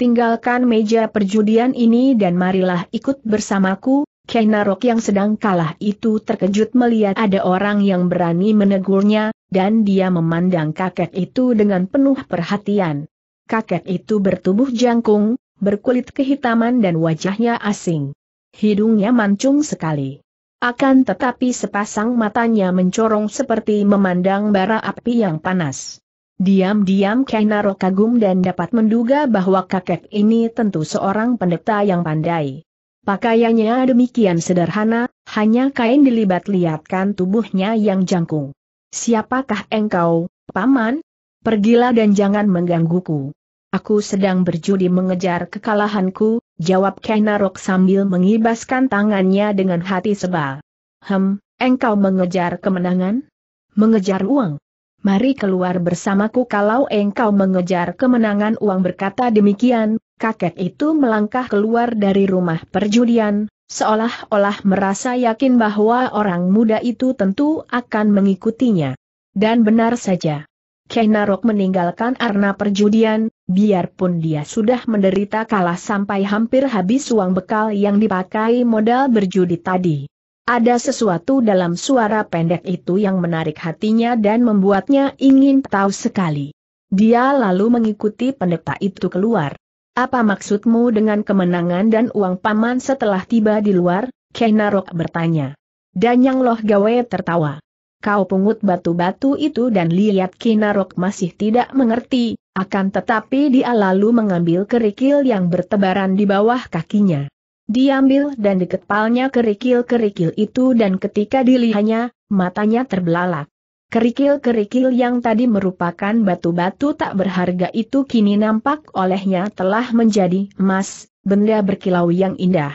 Tinggalkan meja perjudian ini dan marilah ikut bersamaku, Kainarok yang sedang kalah itu terkejut melihat ada orang yang berani menegurnya, dan dia memandang kakek itu dengan penuh perhatian. Kakek itu bertubuh jangkung, berkulit kehitaman dan wajahnya asing. Hidungnya mancung sekali. Akan tetapi sepasang matanya mencorong seperti memandang bara api yang panas. Diam-diam Kainaro kagum dan dapat menduga bahwa kakek ini tentu seorang pendeta yang pandai. Pakaiannya demikian sederhana, hanya kain dilibat lihatkan tubuhnya yang jangkung. Siapakah engkau, paman? Pergilah dan jangan menggangguku. Aku sedang berjudi mengejar kekalahanku, jawab Kainarok sambil mengibaskan tangannya dengan hati sebal. Hem, engkau mengejar kemenangan? Mengejar uang? mari keluar bersamaku kalau engkau mengejar kemenangan uang berkata demikian, kakek itu melangkah keluar dari rumah perjudian, seolah-olah merasa yakin bahwa orang muda itu tentu akan mengikutinya. Dan benar saja. Kenarok meninggalkan arna perjudian, biarpun dia sudah menderita kalah sampai hampir habis uang bekal yang dipakai modal berjudi tadi. Ada sesuatu dalam suara pendek itu yang menarik hatinya dan membuatnya ingin tahu sekali. Dia lalu mengikuti pendeta itu keluar. Apa maksudmu dengan kemenangan dan uang paman setelah tiba di luar? Kenarok bertanya. Dan yang Loh Gawe tertawa. Kau pungut batu-batu itu dan lihat Kinarok masih tidak mengerti, akan tetapi dia lalu mengambil kerikil yang bertebaran di bawah kakinya. Diambil dan diketpalnya kerikil-kerikil itu dan ketika dilihatnya, matanya terbelalak. Kerikil-kerikil yang tadi merupakan batu-batu tak berharga itu kini nampak olehnya telah menjadi emas, benda berkilau yang indah.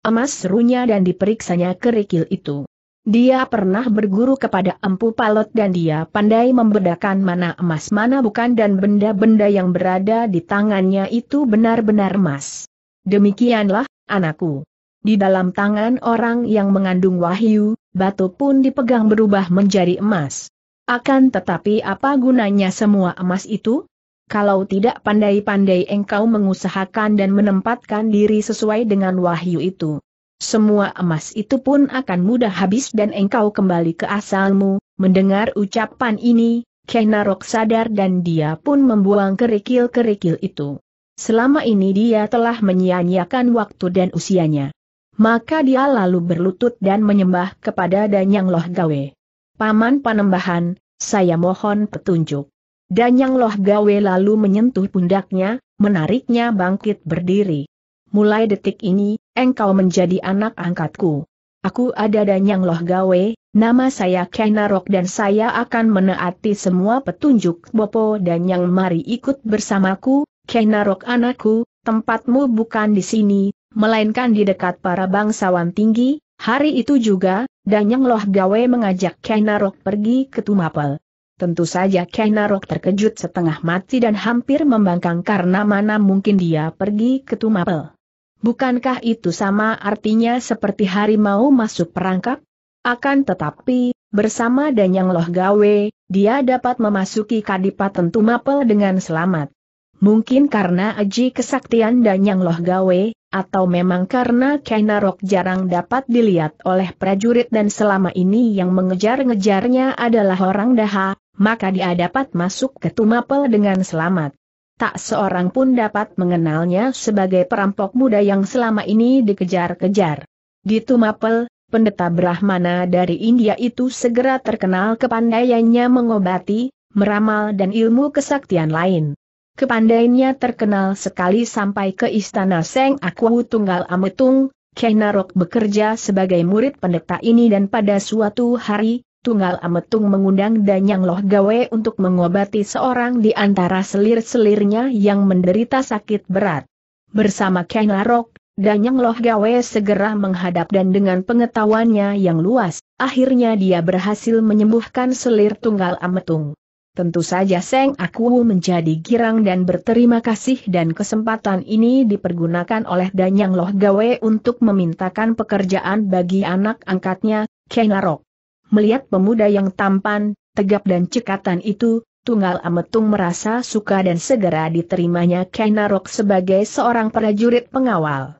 Emas serunya dan diperiksanya kerikil itu. Dia pernah berguru kepada empu palot dan dia pandai membedakan mana emas mana bukan dan benda-benda yang berada di tangannya itu benar-benar emas. Demikianlah, anakku. Di dalam tangan orang yang mengandung wahyu, batu pun dipegang berubah menjadi emas. Akan tetapi apa gunanya semua emas itu? Kalau tidak pandai-pandai engkau mengusahakan dan menempatkan diri sesuai dengan wahyu itu. Semua emas itu pun akan mudah habis dan engkau kembali ke asalmu, mendengar ucapan ini, Kenarok sadar dan dia pun membuang kerikil-kerikil itu. Selama ini dia telah menyia-nyiakan waktu dan usianya. Maka dia lalu berlutut dan menyembah kepada Danyang Loh Gawe. Paman Panembahan, saya mohon petunjuk. Danyang Loh Gawe lalu menyentuh pundaknya, menariknya bangkit berdiri. Mulai detik ini, engkau menjadi anak angkatku. Aku ada Danyang Loh Gawe, nama saya Kainarok dan saya akan menaati semua petunjuk Bopo Danyang mari ikut bersamaku, Kenarok anakku, tempatmu bukan di sini, melainkan di dekat para bangsawan tinggi, hari itu juga, Danyang Loh Gawe mengajak Kenarok pergi ke Tumapel. Tentu saja Kenarok terkejut setengah mati dan hampir membangkang karena mana mungkin dia pergi ke Tumapel. Bukankah itu sama artinya seperti hari mau masuk perangkap? Akan tetapi, bersama Danyang Loh Gawe, dia dapat memasuki Kadipaten Tumapel dengan selamat. Mungkin karena aji kesaktian dan yang loh gawe, atau memang karena Kainarok jarang dapat dilihat oleh prajurit dan selama ini yang mengejar-ngejarnya adalah orang daha, maka dia dapat masuk ke Tumapel dengan selamat. Tak seorang pun dapat mengenalnya sebagai perampok muda yang selama ini dikejar-kejar. Di Tumapel, pendeta Brahmana dari India itu segera terkenal kepandaiannya mengobati, meramal dan ilmu kesaktian lain. Kepandainya terkenal sekali sampai ke istana Seng Aku Tunggal Ametung, Kenarok bekerja sebagai murid pendeta ini dan pada suatu hari, Tunggal Ametung mengundang Danyang Loh Gawe untuk mengobati seorang di antara selir-selirnya yang menderita sakit berat. Bersama Kenarok, Danyang Loh Gawe segera menghadap dan dengan pengetahuannya yang luas, akhirnya dia berhasil menyembuhkan selir Tunggal Ametung. Tentu saja Seng Aku menjadi girang dan berterima kasih dan kesempatan ini dipergunakan oleh Danyang Loh Gawe untuk memintakan pekerjaan bagi anak angkatnya, Kenarok. Melihat pemuda yang tampan, tegap dan cekatan itu, Tunggal Ametung merasa suka dan segera diterimanya Kenarok sebagai seorang prajurit pengawal.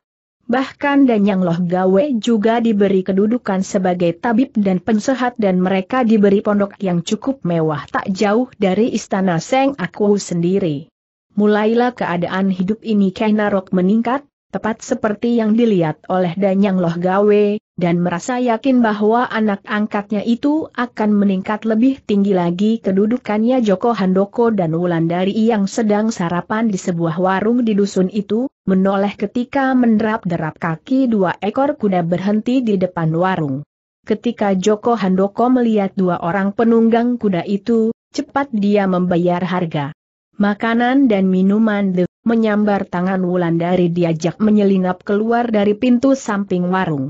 Bahkan Danyang Loh Gawe juga diberi kedudukan sebagai tabib dan pensehat dan mereka diberi pondok yang cukup mewah tak jauh dari istana Seng Aku sendiri. Mulailah keadaan hidup ini Kainarok meningkat, tepat seperti yang dilihat oleh Danyang Loh Gawe, dan merasa yakin bahwa anak angkatnya itu akan meningkat lebih tinggi lagi kedudukannya Joko Handoko dan Wulandari yang sedang sarapan di sebuah warung di dusun itu, menoleh ketika menderap-derap kaki dua ekor kuda berhenti di depan warung. Ketika Joko Handoko melihat dua orang penunggang kuda itu, cepat dia membayar harga. Makanan dan minuman de menyambar tangan Wulandari diajak menyelinap keluar dari pintu samping warung.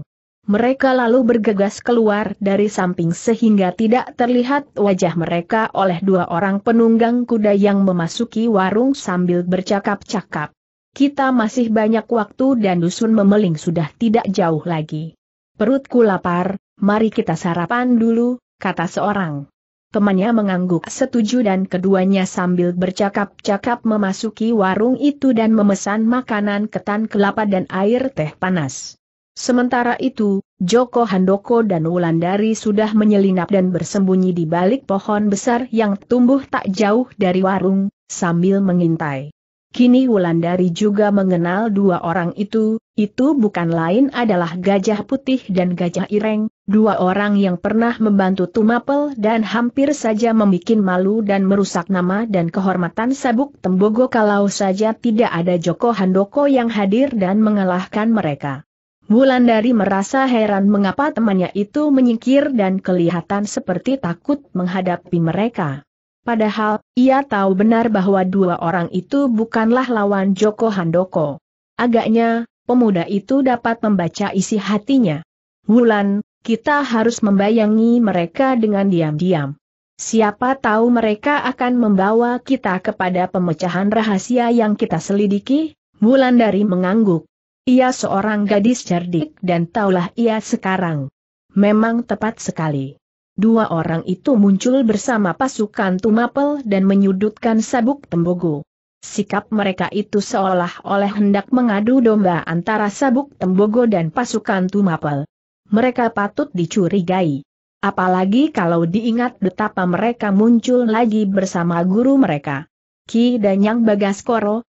Mereka lalu bergegas keluar dari samping sehingga tidak terlihat wajah mereka oleh dua orang penunggang kuda yang memasuki warung sambil bercakap-cakap. Kita masih banyak waktu dan dusun memeling sudah tidak jauh lagi. Perutku lapar, mari kita sarapan dulu, kata seorang. Temannya mengangguk setuju dan keduanya sambil bercakap-cakap memasuki warung itu dan memesan makanan ketan kelapa dan air teh panas. Sementara itu, Joko Handoko dan Wulandari sudah menyelinap dan bersembunyi di balik pohon besar yang tumbuh tak jauh dari warung, sambil mengintai. Kini Wulandari juga mengenal dua orang itu, itu bukan lain adalah Gajah Putih dan Gajah Ireng, dua orang yang pernah membantu Tumapel dan hampir saja membuat malu dan merusak nama dan kehormatan Sabuk Tembogo kalau saja tidak ada Joko Handoko yang hadir dan mengalahkan mereka. Wulandari merasa heran mengapa temannya itu menyingkir dan kelihatan seperti takut menghadapi mereka. Padahal, ia tahu benar bahwa dua orang itu bukanlah lawan Joko Handoko. Agaknya, pemuda itu dapat membaca isi hatinya. Wulan, kita harus membayangi mereka dengan diam-diam. Siapa tahu mereka akan membawa kita kepada pemecahan rahasia yang kita selidiki? Wulandari mengangguk. Ia seorang gadis cerdik dan taulah ia sekarang. Memang tepat sekali. Dua orang itu muncul bersama pasukan Tumapel dan menyudutkan sabuk tembogo. Sikap mereka itu seolah-olah hendak mengadu domba antara sabuk tembogo dan pasukan Tumapel. Mereka patut dicurigai. Apalagi kalau diingat betapa mereka muncul lagi bersama guru mereka. Ki dan Yang Bagas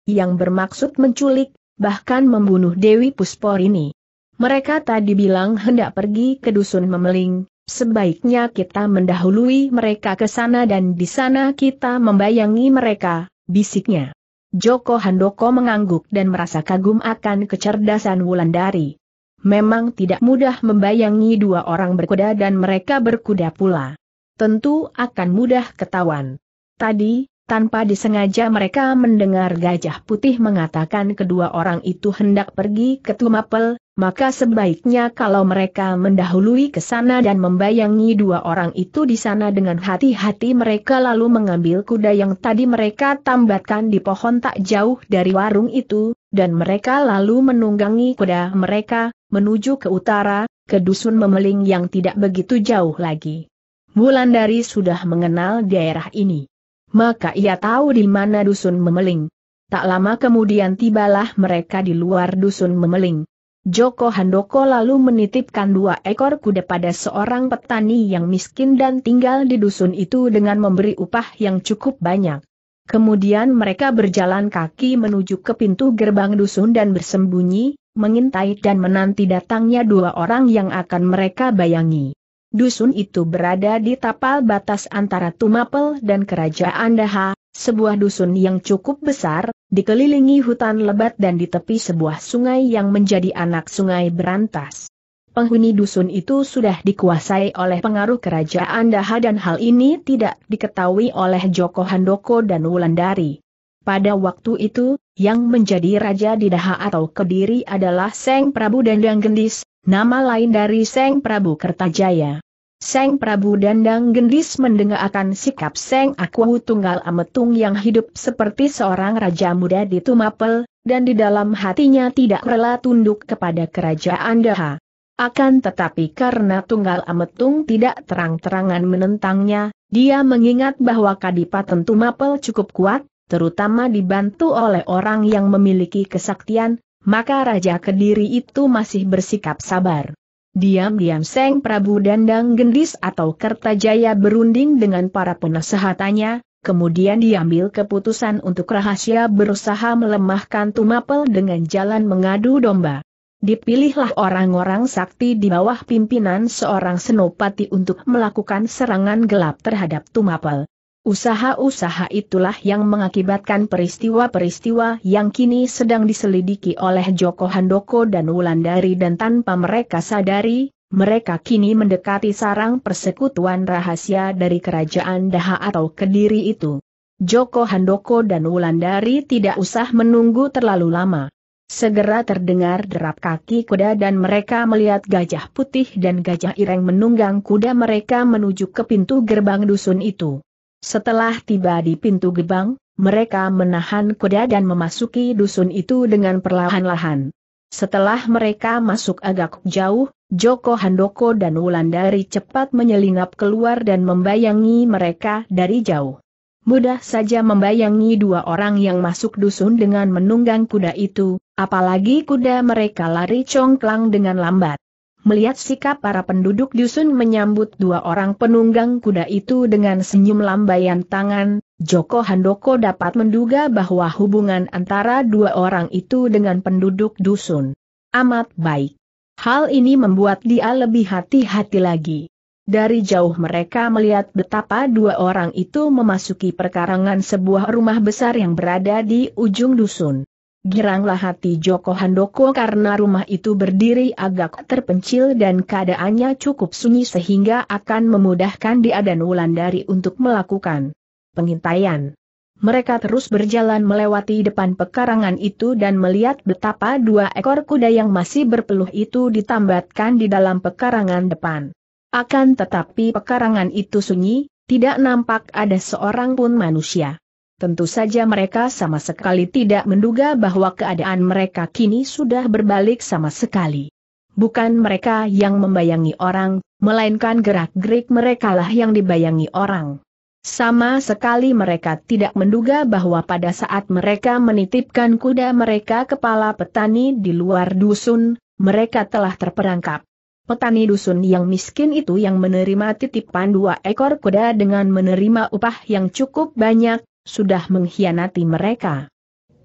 yang bermaksud menculik, bahkan membunuh Dewi Puspor ini. Mereka tadi bilang hendak pergi ke dusun memeling, sebaiknya kita mendahului mereka ke sana dan di sana kita membayangi mereka, bisiknya. Joko Handoko mengangguk dan merasa kagum akan kecerdasan Wulandari. Memang tidak mudah membayangi dua orang berkuda dan mereka berkuda pula. Tentu akan mudah ketahuan. Tadi, tanpa disengaja mereka mendengar Gajah Putih mengatakan kedua orang itu hendak pergi ke Tumapel, maka sebaiknya kalau mereka mendahului ke sana dan membayangi dua orang itu di sana dengan hati-hati mereka lalu mengambil kuda yang tadi mereka tambatkan di pohon tak jauh dari warung itu, dan mereka lalu menunggangi kuda mereka, menuju ke utara, ke dusun memeling yang tidak begitu jauh lagi. Mulandari sudah mengenal daerah ini maka ia tahu di mana dusun memeling. Tak lama kemudian tibalah mereka di luar dusun memeling. Joko Handoko lalu menitipkan dua ekor kuda pada seorang petani yang miskin dan tinggal di dusun itu dengan memberi upah yang cukup banyak. Kemudian mereka berjalan kaki menuju ke pintu gerbang dusun dan bersembunyi, mengintai dan menanti datangnya dua orang yang akan mereka bayangi. Dusun itu berada di tapal batas antara Tumapel dan Kerajaan Daha, sebuah dusun yang cukup besar, dikelilingi hutan lebat dan di tepi sebuah sungai yang menjadi anak sungai berantas. Penghuni dusun itu sudah dikuasai oleh pengaruh kerajaan Daha dan hal ini tidak diketahui oleh Joko Handoko dan Wulandari. Pada waktu itu, yang menjadi raja di Daha atau Kediri adalah Seng Prabu Dandang Gendis, nama lain dari Seng Prabu Kertajaya. Seng Prabu Dandang Gendis mendengar akan sikap Seng Aku Tunggal Ametung yang hidup seperti seorang raja muda di Tumapel, dan di dalam hatinya tidak rela tunduk kepada kerajaan Daha. Akan tetapi karena Tunggal Ametung tidak terang-terangan menentangnya, dia mengingat bahwa Kadipaten Tumapel cukup kuat, terutama dibantu oleh orang yang memiliki kesaktian, maka Raja Kediri itu masih bersikap sabar. Diam-diam Seng Prabu Dandang Gendis atau Kertajaya berunding dengan para penasehatannya, kemudian diambil keputusan untuk rahasia berusaha melemahkan Tumapel dengan jalan mengadu domba. Dipilihlah orang-orang sakti di bawah pimpinan seorang senopati untuk melakukan serangan gelap terhadap Tumapel. Usaha-usaha itulah yang mengakibatkan peristiwa-peristiwa yang kini sedang diselidiki oleh Joko Handoko dan Wulandari dan tanpa mereka sadari, mereka kini mendekati sarang persekutuan rahasia dari kerajaan Daha atau Kediri itu. Joko Handoko dan Wulandari tidak usah menunggu terlalu lama. Segera terdengar derap kaki kuda dan mereka melihat gajah putih dan gajah ireng menunggang kuda mereka menuju ke pintu gerbang dusun itu. Setelah tiba di pintu gebang, mereka menahan kuda dan memasuki dusun itu dengan perlahan-lahan. Setelah mereka masuk agak jauh, Joko Handoko dan Wulandari cepat menyelinap keluar dan membayangi mereka dari jauh. Mudah saja membayangi dua orang yang masuk dusun dengan menunggang kuda itu, apalagi kuda mereka lari congklang dengan lambat melihat sikap para penduduk dusun menyambut dua orang penunggang kuda itu dengan senyum lambaian tangan, Joko Handoko dapat menduga bahwa hubungan antara dua orang itu dengan penduduk dusun amat baik. Hal ini membuat dia lebih hati-hati lagi. Dari jauh mereka melihat betapa dua orang itu memasuki perkarangan sebuah rumah besar yang berada di ujung dusun. Giranglah hati Joko Handoko karena rumah itu berdiri agak terpencil dan keadaannya cukup sunyi sehingga akan memudahkan dia dan Wulandari untuk melakukan pengintaian. Mereka terus berjalan melewati depan pekarangan itu dan melihat betapa dua ekor kuda yang masih berpeluh itu ditambatkan di dalam pekarangan depan. Akan tetapi pekarangan itu sunyi, tidak nampak ada seorang pun manusia. Tentu saja mereka sama sekali tidak menduga bahwa keadaan mereka kini sudah berbalik sama sekali. Bukan mereka yang membayangi orang, melainkan gerak-gerik merekalah yang dibayangi orang. Sama sekali mereka tidak menduga bahwa pada saat mereka menitipkan kuda mereka kepala petani di luar dusun, mereka telah terperangkap. Petani dusun yang miskin itu yang menerima titipan dua ekor kuda dengan menerima upah yang cukup banyak, sudah mengkhianati mereka.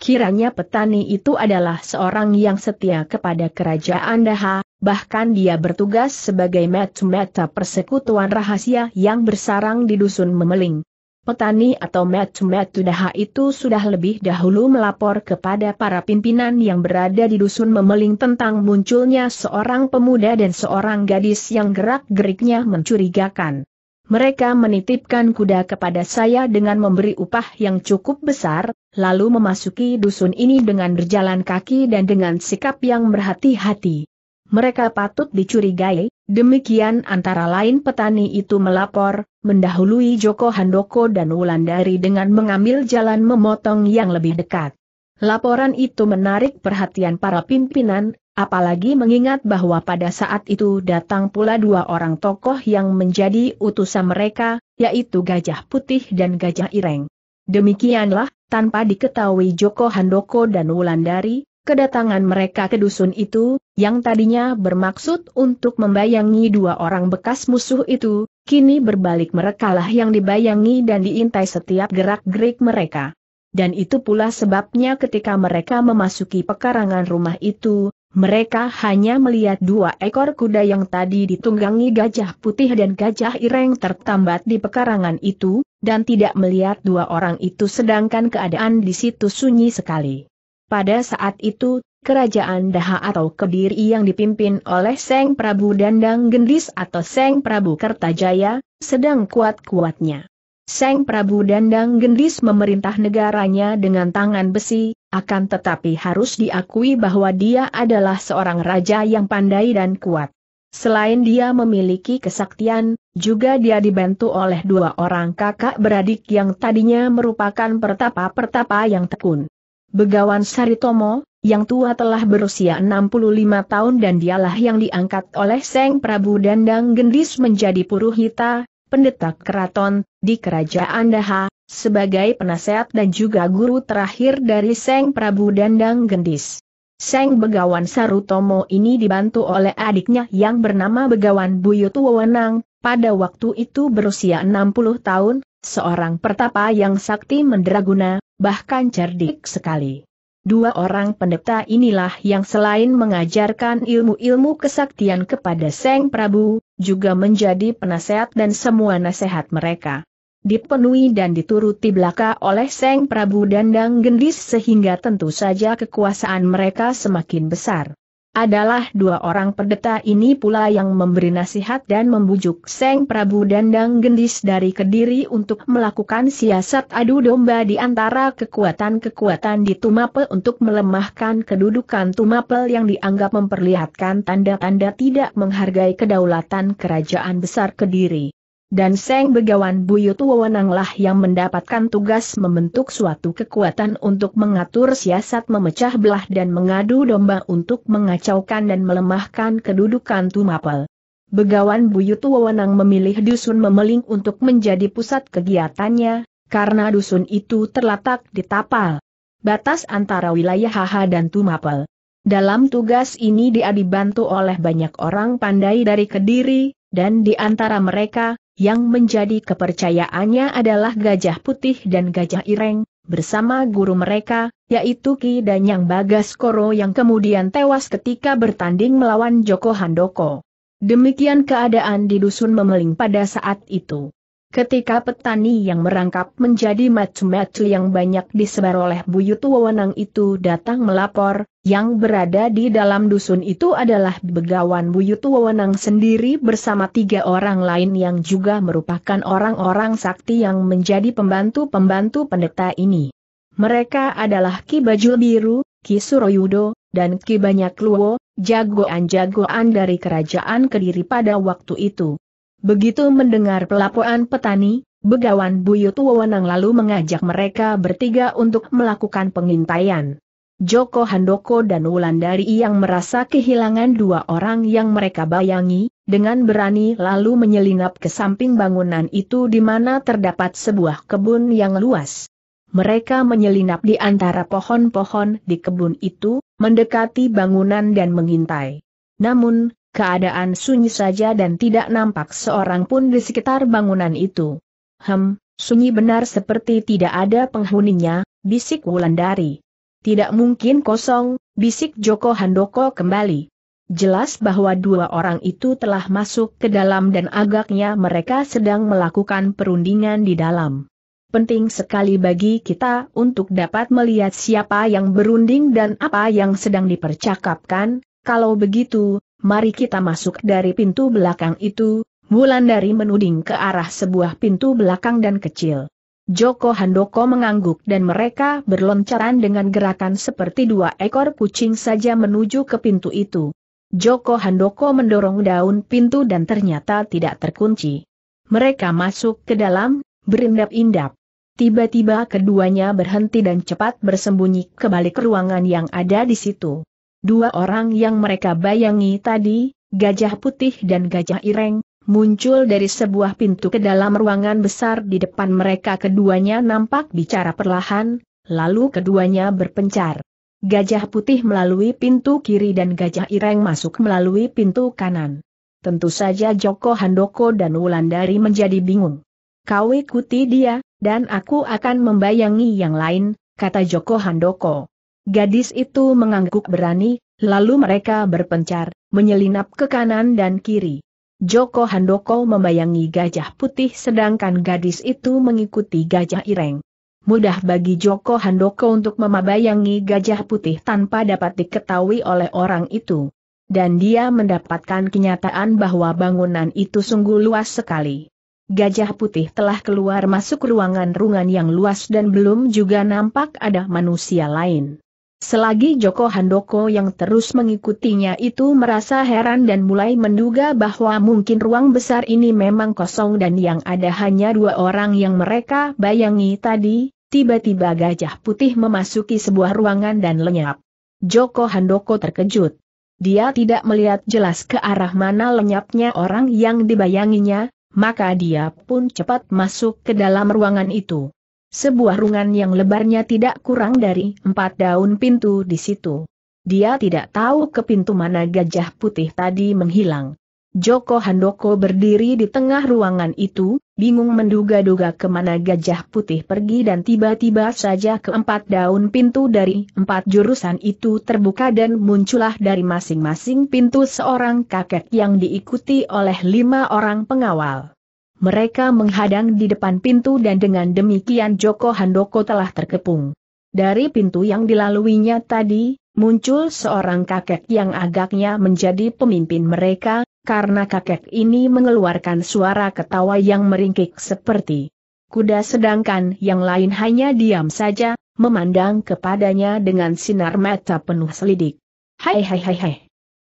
Kiranya petani itu adalah seorang yang setia kepada kerajaan Daha, bahkan dia bertugas sebagai metu meta persekutuan rahasia yang bersarang di dusun Memeling. Petani atau metu metu Daha itu sudah lebih dahulu melapor kepada para pimpinan yang berada di dusun Memeling tentang munculnya seorang pemuda dan seorang gadis yang gerak-geriknya mencurigakan. Mereka menitipkan kuda kepada saya dengan memberi upah yang cukup besar, lalu memasuki dusun ini dengan berjalan kaki dan dengan sikap yang berhati-hati. Mereka patut dicurigai, demikian antara lain petani itu melapor, mendahului Joko Handoko dan Wulandari dengan mengambil jalan memotong yang lebih dekat. Laporan itu menarik perhatian para pimpinan, apalagi mengingat bahwa pada saat itu datang pula dua orang tokoh yang menjadi utusan mereka, yaitu Gajah Putih dan Gajah Ireng. Demikianlah, tanpa diketahui Joko Handoko dan Wulandari, kedatangan mereka ke dusun itu, yang tadinya bermaksud untuk membayangi dua orang bekas musuh itu, kini berbalik merekalah yang dibayangi dan diintai setiap gerak-gerik mereka. Dan itu pula sebabnya ketika mereka memasuki pekarangan rumah itu, mereka hanya melihat dua ekor kuda yang tadi ditunggangi gajah putih dan gajah ireng tertambat di pekarangan itu, dan tidak melihat dua orang itu sedangkan keadaan di situ sunyi sekali. Pada saat itu, kerajaan Daha atau Kediri yang dipimpin oleh Seng Prabu Dandang Gendis atau Seng Prabu Kertajaya, sedang kuat-kuatnya. Seng Prabu Dandang Gendis memerintah negaranya dengan tangan besi, akan tetapi harus diakui bahwa dia adalah seorang raja yang pandai dan kuat. Selain dia memiliki kesaktian, juga dia dibantu oleh dua orang kakak beradik yang tadinya merupakan pertapa-pertapa yang tekun. Begawan Saritomo, yang tua telah berusia 65 tahun dan dialah yang diangkat oleh Seng Prabu Dandang Gendis menjadi Puruhita, pendeta keraton, di kerajaan Daha, sebagai penasehat dan juga guru terakhir dari Seng Prabu Dandang Gendis. Seng Begawan Sarutomo ini dibantu oleh adiknya yang bernama Begawan Buyut Wewenang, pada waktu itu berusia 60 tahun, seorang pertapa yang sakti mendraguna, bahkan cerdik sekali. Dua orang pendeta inilah yang selain mengajarkan ilmu-ilmu kesaktian kepada Seng Prabu, juga menjadi penasehat dan semua nasihat mereka dipenuhi dan dituruti belaka oleh Seng Prabu Dandang Gendis sehingga tentu saja kekuasaan mereka semakin besar. Adalah dua orang pendeta ini pula yang memberi nasihat dan membujuk Seng Prabu Dandang Gendis dari Kediri untuk melakukan siasat adu domba di antara kekuatan-kekuatan di Tumapel untuk melemahkan kedudukan Tumapel yang dianggap memperlihatkan tanda-tanda tidak menghargai kedaulatan kerajaan besar Kediri dan Seng Begawan Buyut Wewenanglah yang mendapatkan tugas membentuk suatu kekuatan untuk mengatur siasat memecah belah dan mengadu domba untuk mengacaukan dan melemahkan kedudukan Tumapel. Begawan Buyut Wewenang memilih dusun memeling untuk menjadi pusat kegiatannya, karena dusun itu terletak di Tapal, batas antara wilayah Haha dan Tumapel. Dalam tugas ini dia dibantu oleh banyak orang pandai dari Kediri, dan di antara mereka, yang menjadi kepercayaannya adalah gajah putih dan gajah ireng, bersama guru mereka, yaitu Ki Danyang Bagas Koro yang kemudian tewas ketika bertanding melawan Joko Handoko. Demikian keadaan di dusun Memeling pada saat itu. Ketika petani yang merangkap menjadi macu-macu yang banyak disebar oleh buyut wewenang itu datang melapor, yang berada di dalam dusun itu adalah begawan buyut wewenang sendiri bersama tiga orang lain yang juga merupakan orang-orang sakti yang menjadi pembantu-pembantu pendeta ini. Mereka adalah Ki Bajul Biru, Ki Suroyudo, dan Ki Banyak Luo, jagoan-jagoan dari kerajaan Kediri pada waktu itu. Begitu mendengar pelaporan petani, Begawan Buyut Wewenang lalu mengajak mereka bertiga untuk melakukan pengintaian. Joko Handoko dan Wulandari yang merasa kehilangan dua orang yang mereka bayangi, dengan berani lalu menyelinap ke samping bangunan itu di mana terdapat sebuah kebun yang luas. Mereka menyelinap di antara pohon-pohon di kebun itu, mendekati bangunan dan mengintai. Namun, keadaan sunyi saja dan tidak nampak seorang pun di sekitar bangunan itu. Hem, sunyi benar seperti tidak ada penghuninya, bisik Wulandari. Tidak mungkin kosong, bisik Joko Handoko kembali. Jelas bahwa dua orang itu telah masuk ke dalam dan agaknya mereka sedang melakukan perundingan di dalam. Penting sekali bagi kita untuk dapat melihat siapa yang berunding dan apa yang sedang dipercakapkan, kalau begitu, mari kita masuk dari pintu belakang itu, Wulandari menuding ke arah sebuah pintu belakang dan kecil. Joko Handoko mengangguk dan mereka berloncaran dengan gerakan seperti dua ekor kucing saja menuju ke pintu itu. Joko Handoko mendorong daun pintu dan ternyata tidak terkunci. Mereka masuk ke dalam, berindap-indap. Tiba-tiba keduanya berhenti dan cepat bersembunyi ke balik ruangan yang ada di situ. Dua orang yang mereka bayangi tadi, gajah putih dan gajah ireng, muncul dari sebuah pintu ke dalam ruangan besar di depan mereka keduanya nampak bicara perlahan, lalu keduanya berpencar. Gajah putih melalui pintu kiri dan gajah ireng masuk melalui pintu kanan. Tentu saja Joko Handoko dan Wulandari menjadi bingung. Kau ikuti dia, dan aku akan membayangi yang lain, kata Joko Handoko. Gadis itu mengangguk berani, lalu mereka berpencar, menyelinap ke kanan dan kiri. Joko Handoko membayangi gajah putih sedangkan gadis itu mengikuti gajah ireng. Mudah bagi Joko Handoko untuk memabayangi gajah putih tanpa dapat diketahui oleh orang itu. Dan dia mendapatkan kenyataan bahwa bangunan itu sungguh luas sekali. Gajah putih telah keluar masuk ruangan ruangan yang luas dan belum juga nampak ada manusia lain. Selagi Joko Handoko yang terus mengikutinya itu merasa heran dan mulai menduga bahwa mungkin ruang besar ini memang kosong dan yang ada hanya dua orang yang mereka bayangi tadi, tiba-tiba gajah putih memasuki sebuah ruangan dan lenyap. Joko Handoko terkejut. Dia tidak melihat jelas ke arah mana lenyapnya orang yang dibayanginya, maka dia pun cepat masuk ke dalam ruangan itu. Sebuah rungan yang lebarnya tidak kurang dari empat daun pintu di situ. Dia tidak tahu ke pintu mana gajah putih tadi menghilang. Joko Handoko berdiri di tengah ruangan itu, bingung menduga-duga kemana gajah putih pergi dan tiba-tiba saja keempat daun pintu dari empat jurusan itu terbuka dan muncullah dari masing-masing pintu seorang kakek yang diikuti oleh lima orang pengawal. Mereka menghadang di depan pintu dan dengan demikian Joko Handoko telah terkepung. Dari pintu yang dilaluinya tadi, muncul seorang kakek yang agaknya menjadi pemimpin mereka, karena kakek ini mengeluarkan suara ketawa yang meringkik seperti kuda sedangkan yang lain hanya diam saja, memandang kepadanya dengan sinar mata penuh selidik. Hai hai hai hai.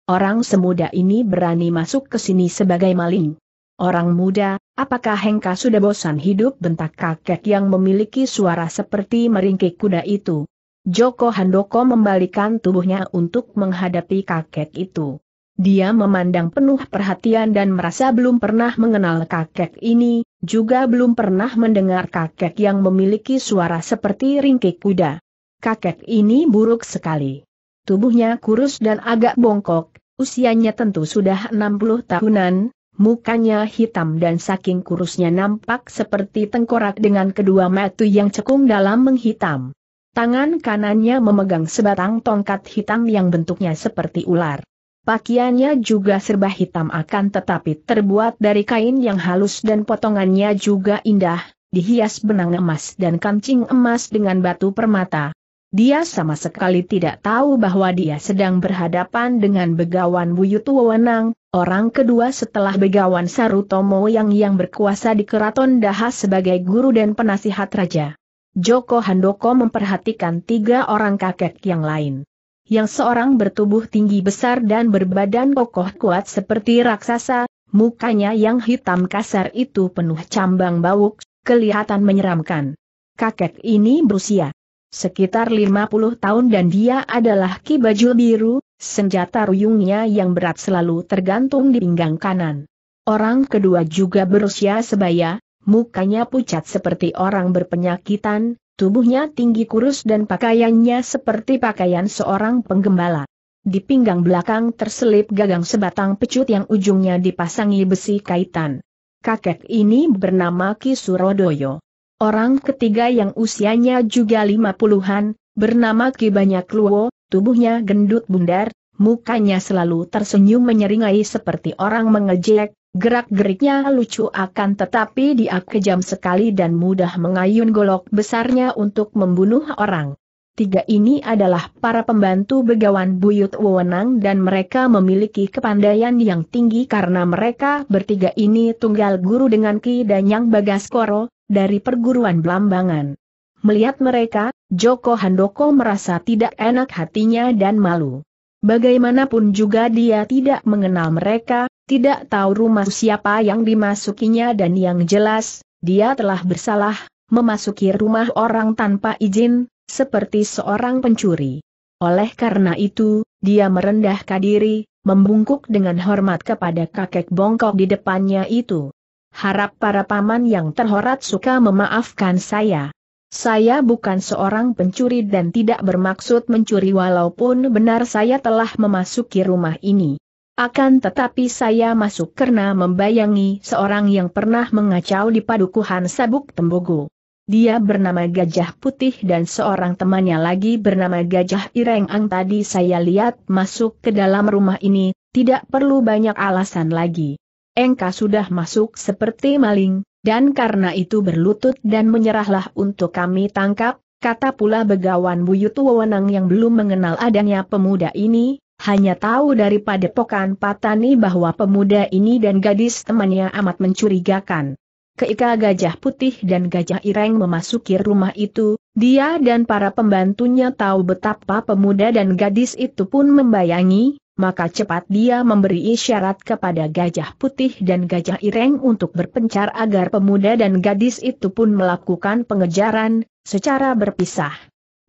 Orang semuda ini berani masuk ke sini sebagai maling. Orang muda, apakah Hengka sudah bosan hidup bentak kakek yang memiliki suara seperti meringkik kuda itu? Joko Handoko membalikan tubuhnya untuk menghadapi kakek itu. Dia memandang penuh perhatian dan merasa belum pernah mengenal kakek ini, juga belum pernah mendengar kakek yang memiliki suara seperti ringkik kuda. Kakek ini buruk sekali. Tubuhnya kurus dan agak bongkok, usianya tentu sudah 60 tahunan, mukanya hitam dan saking kurusnya nampak seperti tengkorak dengan kedua mata yang cekung dalam menghitam. Tangan kanannya memegang sebatang tongkat hitam yang bentuknya seperti ular. Pakaiannya juga serba hitam akan tetapi terbuat dari kain yang halus dan potongannya juga indah, dihias benang emas dan kancing emas dengan batu permata. Dia sama sekali tidak tahu bahwa dia sedang berhadapan dengan begawan Buyut Wewenang, Orang kedua setelah Begawan Sarutomo yang yang berkuasa di Keraton Dahas sebagai guru dan penasihat raja. Joko Handoko memperhatikan tiga orang kakek yang lain. Yang seorang bertubuh tinggi besar dan berbadan kokoh kuat seperti raksasa, mukanya yang hitam kasar itu penuh cambang bauk, kelihatan menyeramkan. Kakek ini berusia sekitar 50 tahun dan dia adalah kibajul Biru, Senjata ruyungnya yang berat selalu tergantung di pinggang kanan. Orang kedua juga berusia sebaya, mukanya pucat seperti orang berpenyakitan, tubuhnya tinggi kurus dan pakaiannya seperti pakaian seorang penggembala. Di pinggang belakang terselip gagang sebatang pecut yang ujungnya dipasangi besi kaitan. Kakek ini bernama Ki Surodoyo. Orang ketiga yang usianya juga lima puluhan, bernama Ki Banyak Luo, tubuhnya gendut bundar, mukanya selalu tersenyum menyeringai seperti orang mengejek, Gerak-geriknya lucu akan tetapi dia kejam sekali dan mudah mengayun golok besarnya untuk membunuh orang. Tiga ini adalah para pembantu begawan buyut wewenang dan mereka memiliki kepandaian yang tinggi karena mereka bertiga ini tunggal guru dengan Ki Danyang Bagaskoro, dari perguruan Blambangan. Melihat mereka, Joko Handoko merasa tidak enak hatinya dan malu. Bagaimanapun juga dia tidak mengenal mereka, tidak tahu rumah siapa yang dimasukinya dan yang jelas, dia telah bersalah, memasuki rumah orang tanpa izin, seperti seorang pencuri. Oleh karena itu, dia merendahkan diri, membungkuk dengan hormat kepada kakek bongkok di depannya itu. Harap para paman yang terhormat suka memaafkan saya. Saya bukan seorang pencuri dan tidak bermaksud mencuri walaupun benar saya telah memasuki rumah ini. Akan tetapi saya masuk karena membayangi seorang yang pernah mengacau di padukuhan sabuk tembogo. Dia bernama Gajah Putih dan seorang temannya lagi bernama Gajah Ireng Ang tadi saya lihat masuk ke dalam rumah ini, tidak perlu banyak alasan lagi. Engka sudah masuk seperti maling, dan karena itu berlutut dan menyerahlah untuk kami tangkap, kata pula begawan Buyut Wewenang yang belum mengenal adanya pemuda ini, hanya tahu daripada pokan Patani bahwa pemuda ini dan gadis temannya amat mencurigakan. Ketika Gajah Putih dan Gajah Ireng memasuki rumah itu, dia dan para pembantunya tahu betapa pemuda dan gadis itu pun membayangi, maka cepat dia memberi isyarat kepada gajah putih dan gajah ireng untuk berpencar agar pemuda dan gadis itu pun melakukan pengejaran, secara berpisah.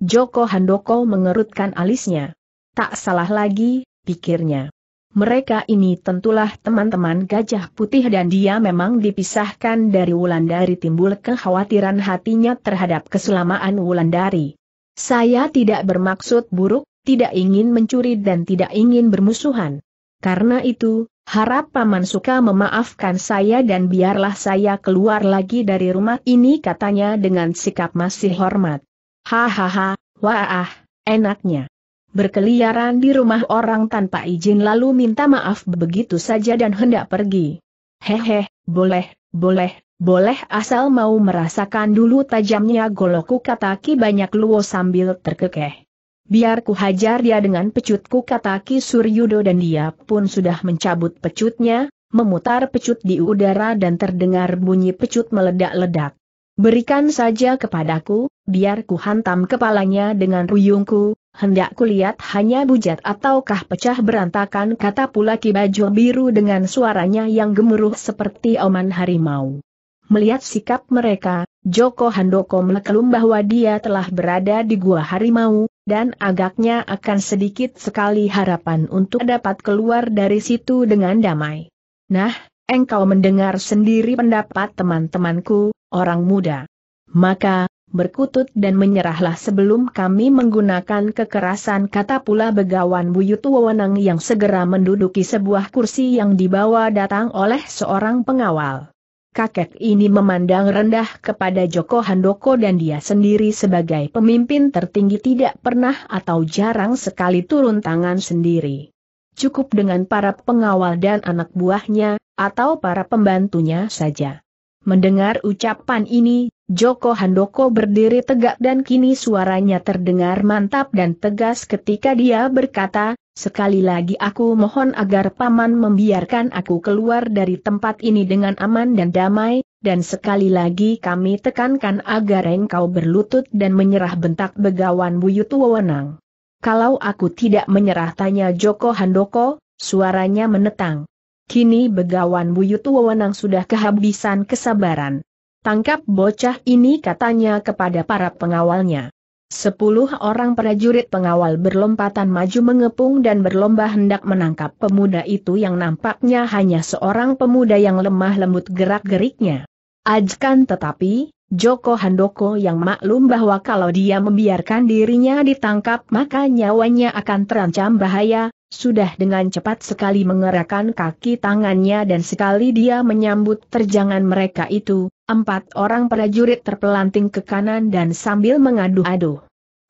Joko Handoko mengerutkan alisnya. Tak salah lagi, pikirnya. Mereka ini tentulah teman-teman gajah putih dan dia memang dipisahkan dari Wulandari timbul kekhawatiran hatinya terhadap keselamatan Wulandari. Saya tidak bermaksud buruk, tidak ingin mencuri dan tidak ingin bermusuhan. Karena itu, harap Paman Suka memaafkan saya dan biarlah saya keluar lagi dari rumah ini katanya dengan sikap masih hormat. Hahaha, wah, enaknya. Berkeliaran di rumah orang tanpa izin lalu minta maaf begitu saja dan hendak pergi. Hehe, boleh, boleh, boleh asal mau merasakan dulu tajamnya goloku kata Ki Banyak Luo sambil terkekeh. Biar ku hajar dia dengan pecutku kata Ki Suryudo dan dia pun sudah mencabut pecutnya, memutar pecut di udara dan terdengar bunyi pecut meledak-ledak. Berikan saja kepadaku, biar ku hantam kepalanya dengan ruyungku, hendak kulihat hanya bujat ataukah pecah berantakan kata pula ki Bajo biru dengan suaranya yang gemuruh seperti oman harimau. Melihat sikap mereka, Joko Handoko melekelum bahwa dia telah berada di Gua Harimau, dan agaknya akan sedikit sekali harapan untuk dapat keluar dari situ dengan damai. Nah, engkau mendengar sendiri pendapat teman-temanku, orang muda. Maka, berkutut dan menyerahlah sebelum kami menggunakan kekerasan kata pula begawan Buyut Wewenang yang segera menduduki sebuah kursi yang dibawa datang oleh seorang pengawal kakek ini memandang rendah kepada Joko Handoko dan dia sendiri sebagai pemimpin tertinggi tidak pernah atau jarang sekali turun tangan sendiri. Cukup dengan para pengawal dan anak buahnya, atau para pembantunya saja. Mendengar ucapan ini, Joko Handoko berdiri tegak dan kini suaranya terdengar mantap dan tegas ketika dia berkata, sekali lagi aku mohon agar Paman membiarkan aku keluar dari tempat ini dengan aman dan damai, dan sekali lagi kami tekankan agar engkau berlutut dan menyerah bentak begawan Buyut Wewenang. Kalau aku tidak menyerah tanya Joko Handoko, suaranya menetang. Kini begawan Buyut Wewenang sudah kehabisan kesabaran. Tangkap bocah ini katanya kepada para pengawalnya. Sepuluh orang prajurit pengawal berlompatan maju mengepung dan berlomba hendak menangkap pemuda itu yang nampaknya hanya seorang pemuda yang lemah lembut gerak-geriknya. Ajkan tetapi, Joko Handoko yang maklum bahwa kalau dia membiarkan dirinya ditangkap maka nyawanya akan terancam bahaya, sudah dengan cepat sekali mengerahkan kaki tangannya dan sekali dia menyambut terjangan mereka itu, empat orang prajurit terpelanting ke kanan dan sambil mengadu-adu.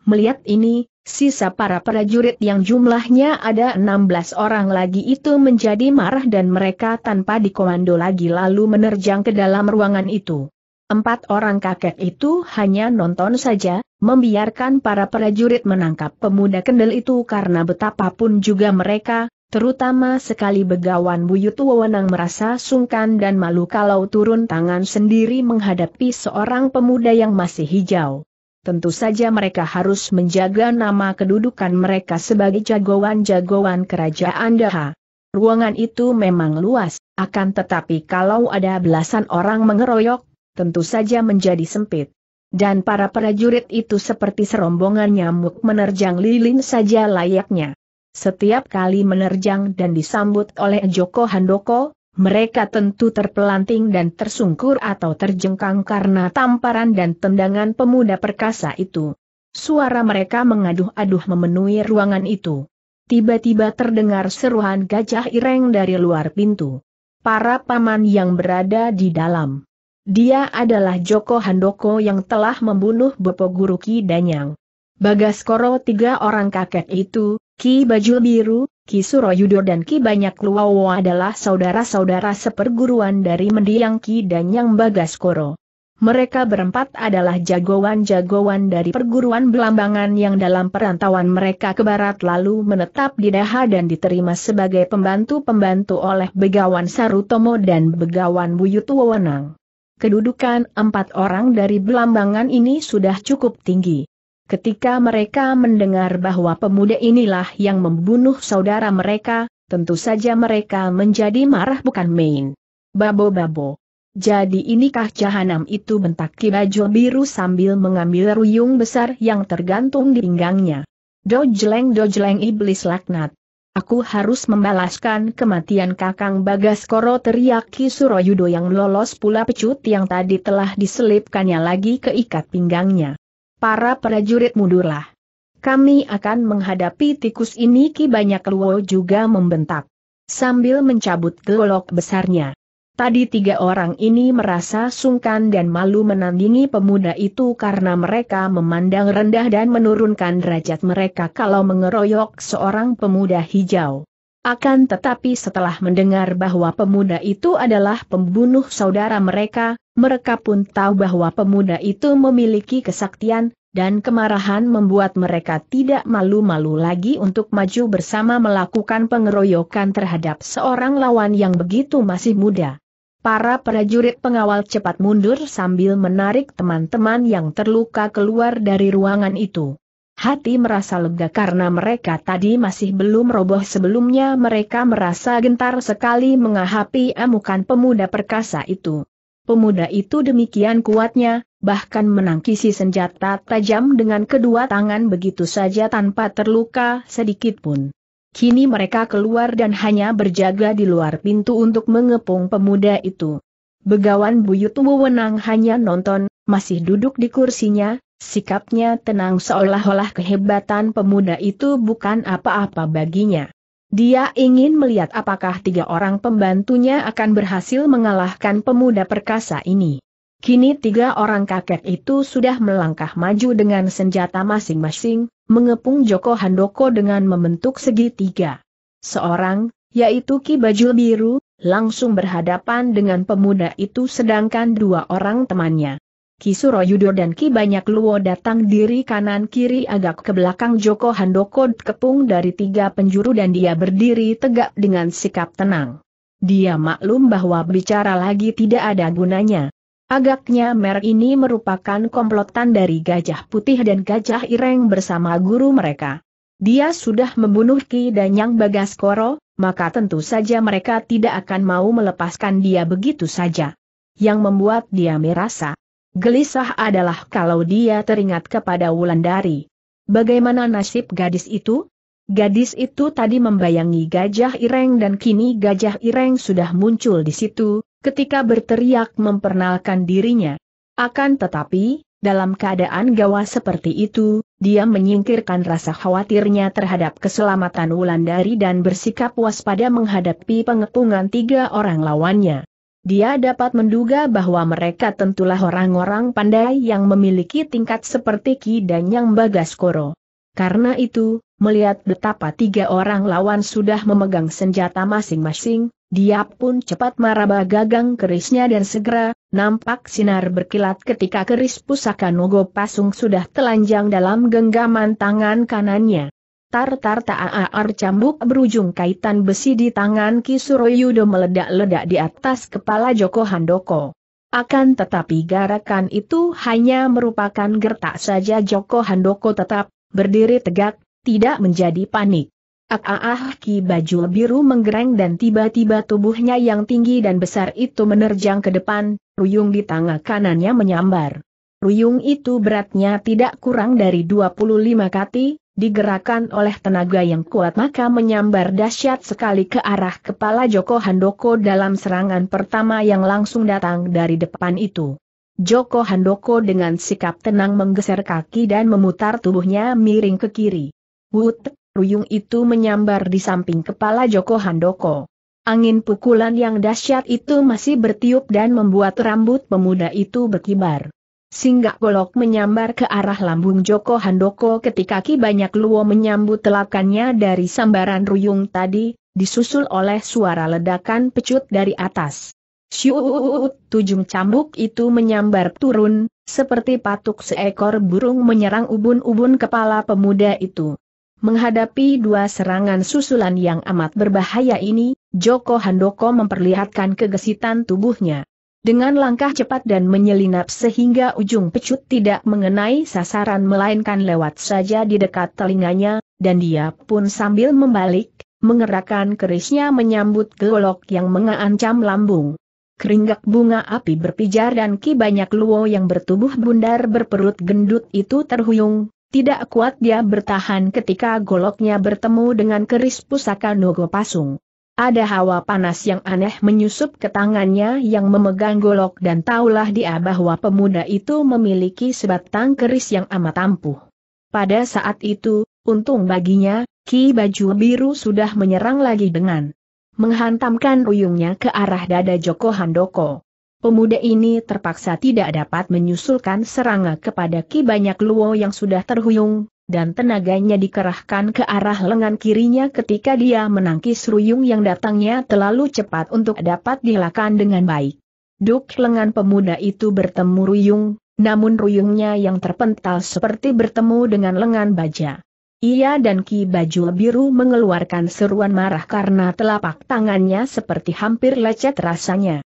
Melihat ini, sisa para prajurit yang jumlahnya ada 16 orang lagi itu menjadi marah dan mereka tanpa dikomando lagi lalu menerjang ke dalam ruangan itu. Empat orang kakek itu hanya nonton saja, membiarkan para prajurit menangkap pemuda kendel itu karena betapapun juga mereka, terutama sekali begawan Buyut Wewenang merasa sungkan dan malu kalau turun tangan sendiri menghadapi seorang pemuda yang masih hijau. Tentu saja mereka harus menjaga nama kedudukan mereka sebagai jagoan-jagoan kerajaan Daha. Ruangan itu memang luas, akan tetapi kalau ada belasan orang mengeroyok, tentu saja menjadi sempit. Dan para prajurit itu seperti serombongan nyamuk menerjang lilin saja layaknya. Setiap kali menerjang dan disambut oleh Joko Handoko, mereka tentu terpelanting dan tersungkur atau terjengkang karena tamparan dan tendangan pemuda perkasa itu. Suara mereka mengaduh-aduh memenuhi ruangan itu. Tiba-tiba terdengar seruan gajah ireng dari luar pintu. Para paman yang berada di dalam dia adalah Joko Handoko yang telah membunuh Bopo Guru Ki Danyang. Bagas Koro tiga orang kakek itu, Ki Bajul Biru, Ki Suroyudo dan Ki Banyak Luwawo adalah saudara-saudara seperguruan dari mendiang Ki Danyang Bagas Koro. Mereka berempat adalah jagoan-jagoan dari perguruan belambangan yang dalam perantauan mereka ke barat lalu menetap di Daha dan diterima sebagai pembantu-pembantu oleh Begawan Sarutomo dan Begawan Buyutuwenang. Kedudukan empat orang dari Belambangan ini sudah cukup tinggi. Ketika mereka mendengar bahwa pemuda inilah yang membunuh saudara mereka, tentu saja mereka menjadi marah bukan main. Babo-babo. Jadi inikah jahanam itu bentak Kibajo Biru sambil mengambil ruyung besar yang tergantung di pinggangnya. Dojleng dojleng iblis laknat. Aku harus membalaskan kematian Kakang Bagas Koro teriak Suroyudo yang lolos pula pecut yang tadi telah diselipkannya lagi ke ikat pinggangnya. Para prajurit mundurlah. Kami akan menghadapi tikus ini Ki Banyak Luo juga membentak. Sambil mencabut golok besarnya. Tadi tiga orang ini merasa sungkan dan malu menandingi pemuda itu karena mereka memandang rendah dan menurunkan derajat mereka kalau mengeroyok seorang pemuda hijau. Akan tetapi setelah mendengar bahwa pemuda itu adalah pembunuh saudara mereka, mereka pun tahu bahwa pemuda itu memiliki kesaktian, dan kemarahan membuat mereka tidak malu-malu lagi untuk maju bersama melakukan pengeroyokan terhadap seorang lawan yang begitu masih muda. Para prajurit pengawal cepat mundur sambil menarik teman-teman yang terluka keluar dari ruangan itu. Hati merasa lega karena mereka tadi masih belum roboh sebelumnya mereka merasa gentar sekali mengahapi amukan pemuda perkasa itu. Pemuda itu demikian kuatnya, bahkan menangkisi senjata tajam dengan kedua tangan begitu saja tanpa terluka sedikit pun. Kini mereka keluar dan hanya berjaga di luar pintu untuk mengepung pemuda itu. Begawan Buyut Wewenang hanya nonton, masih duduk di kursinya, sikapnya tenang seolah-olah kehebatan pemuda itu bukan apa-apa baginya. Dia ingin melihat apakah tiga orang pembantunya akan berhasil mengalahkan pemuda perkasa ini. Kini tiga orang kakek itu sudah melangkah maju dengan senjata masing-masing, mengepung Joko Handoko dengan membentuk segitiga. Seorang, yaitu Ki Bajul Biru, langsung berhadapan dengan pemuda itu sedangkan dua orang temannya. Ki Yudo dan Ki Banyak Luo datang diri kanan-kiri agak ke belakang Joko Handoko kepung dari tiga penjuru dan dia berdiri tegak dengan sikap tenang. Dia maklum bahwa bicara lagi tidak ada gunanya. Agaknya mer ini merupakan komplotan dari Gajah Putih dan Gajah Ireng bersama guru mereka. Dia sudah membunuh Ki dan yang bagas koro, maka tentu saja mereka tidak akan mau melepaskan dia begitu saja. Yang membuat dia merasa, Gelisah adalah kalau dia teringat kepada Wulandari. Bagaimana nasib gadis itu? Gadis itu tadi membayangi gajah ireng dan kini gajah ireng sudah muncul di situ, ketika berteriak memperkenalkan dirinya. Akan tetapi, dalam keadaan gawas seperti itu, dia menyingkirkan rasa khawatirnya terhadap keselamatan Wulandari dan bersikap waspada menghadapi pengepungan tiga orang lawannya. Dia dapat menduga bahwa mereka tentulah orang-orang pandai yang memiliki tingkat seperti Ki dan Yang Bagas Koro. Karena itu, melihat betapa tiga orang lawan sudah memegang senjata masing-masing, dia pun cepat meraba gagang kerisnya dan segera, nampak sinar berkilat ketika keris pusaka Nogo Pasung sudah telanjang dalam genggaman tangan kanannya. Tar-tar taar cambuk berujung kaitan besi di tangan Kisuroyudo meledak-ledak di atas kepala Joko Handoko. Akan tetapi garakan itu hanya merupakan gertak saja Joko Handoko tetap, berdiri tegak, tidak menjadi panik. Ah Ki baju biru menggereng dan tiba-tiba tubuhnya yang tinggi dan besar itu menerjang ke depan, ruyung di tangan kanannya menyambar. Ruyung itu beratnya tidak kurang dari 25 kati, digerakkan oleh tenaga yang kuat maka menyambar dahsyat sekali ke arah kepala Joko Handoko dalam serangan pertama yang langsung datang dari depan itu. Joko Handoko dengan sikap tenang menggeser kaki dan memutar tubuhnya miring ke kiri. Wut, ruyung itu menyambar di samping kepala Joko Handoko. Angin pukulan yang dahsyat itu masih bertiup dan membuat rambut pemuda itu berkibar. Singgah golok menyambar ke arah lambung Joko Handoko ketika Ki Banyak Luo menyambut telakannya dari sambaran ruyung tadi, disusul oleh suara ledakan pecut dari atas. Syuut, tujung cambuk itu menyambar turun, seperti patuk seekor burung menyerang ubun-ubun kepala pemuda itu. Menghadapi dua serangan susulan yang amat berbahaya ini, Joko Handoko memperlihatkan kegesitan tubuhnya. Dengan langkah cepat dan menyelinap sehingga ujung pecut tidak mengenai sasaran melainkan lewat saja di dekat telinganya, dan dia pun sambil membalik, mengerahkan kerisnya menyambut golok yang mengancam lambung. Keringgak bunga api berpijar dan ki banyak luo yang bertubuh bundar berperut gendut itu terhuyung, tidak kuat dia bertahan ketika goloknya bertemu dengan keris pusaka Nogo Pasung. Ada hawa panas yang aneh menyusup ke tangannya yang memegang golok dan taulah dia bahwa pemuda itu memiliki sebatang keris yang amat ampuh. Pada saat itu, untung baginya, Ki Baju Biru sudah menyerang lagi dengan menghantamkan ruyungnya ke arah dada Joko Handoko. Pemuda ini terpaksa tidak dapat menyusulkan serangan kepada Ki Banyak Luo yang sudah terhuyung, dan tenaganya dikerahkan ke arah lengan kirinya ketika dia menangkis ruyung yang datangnya terlalu cepat untuk dapat dilakukan dengan baik. Duk lengan pemuda itu bertemu ruyung, namun ruyungnya yang terpental seperti bertemu dengan lengan baja. Ia dan Ki Baju Biru mengeluarkan seruan marah karena telapak tangannya seperti hampir lecet rasanya.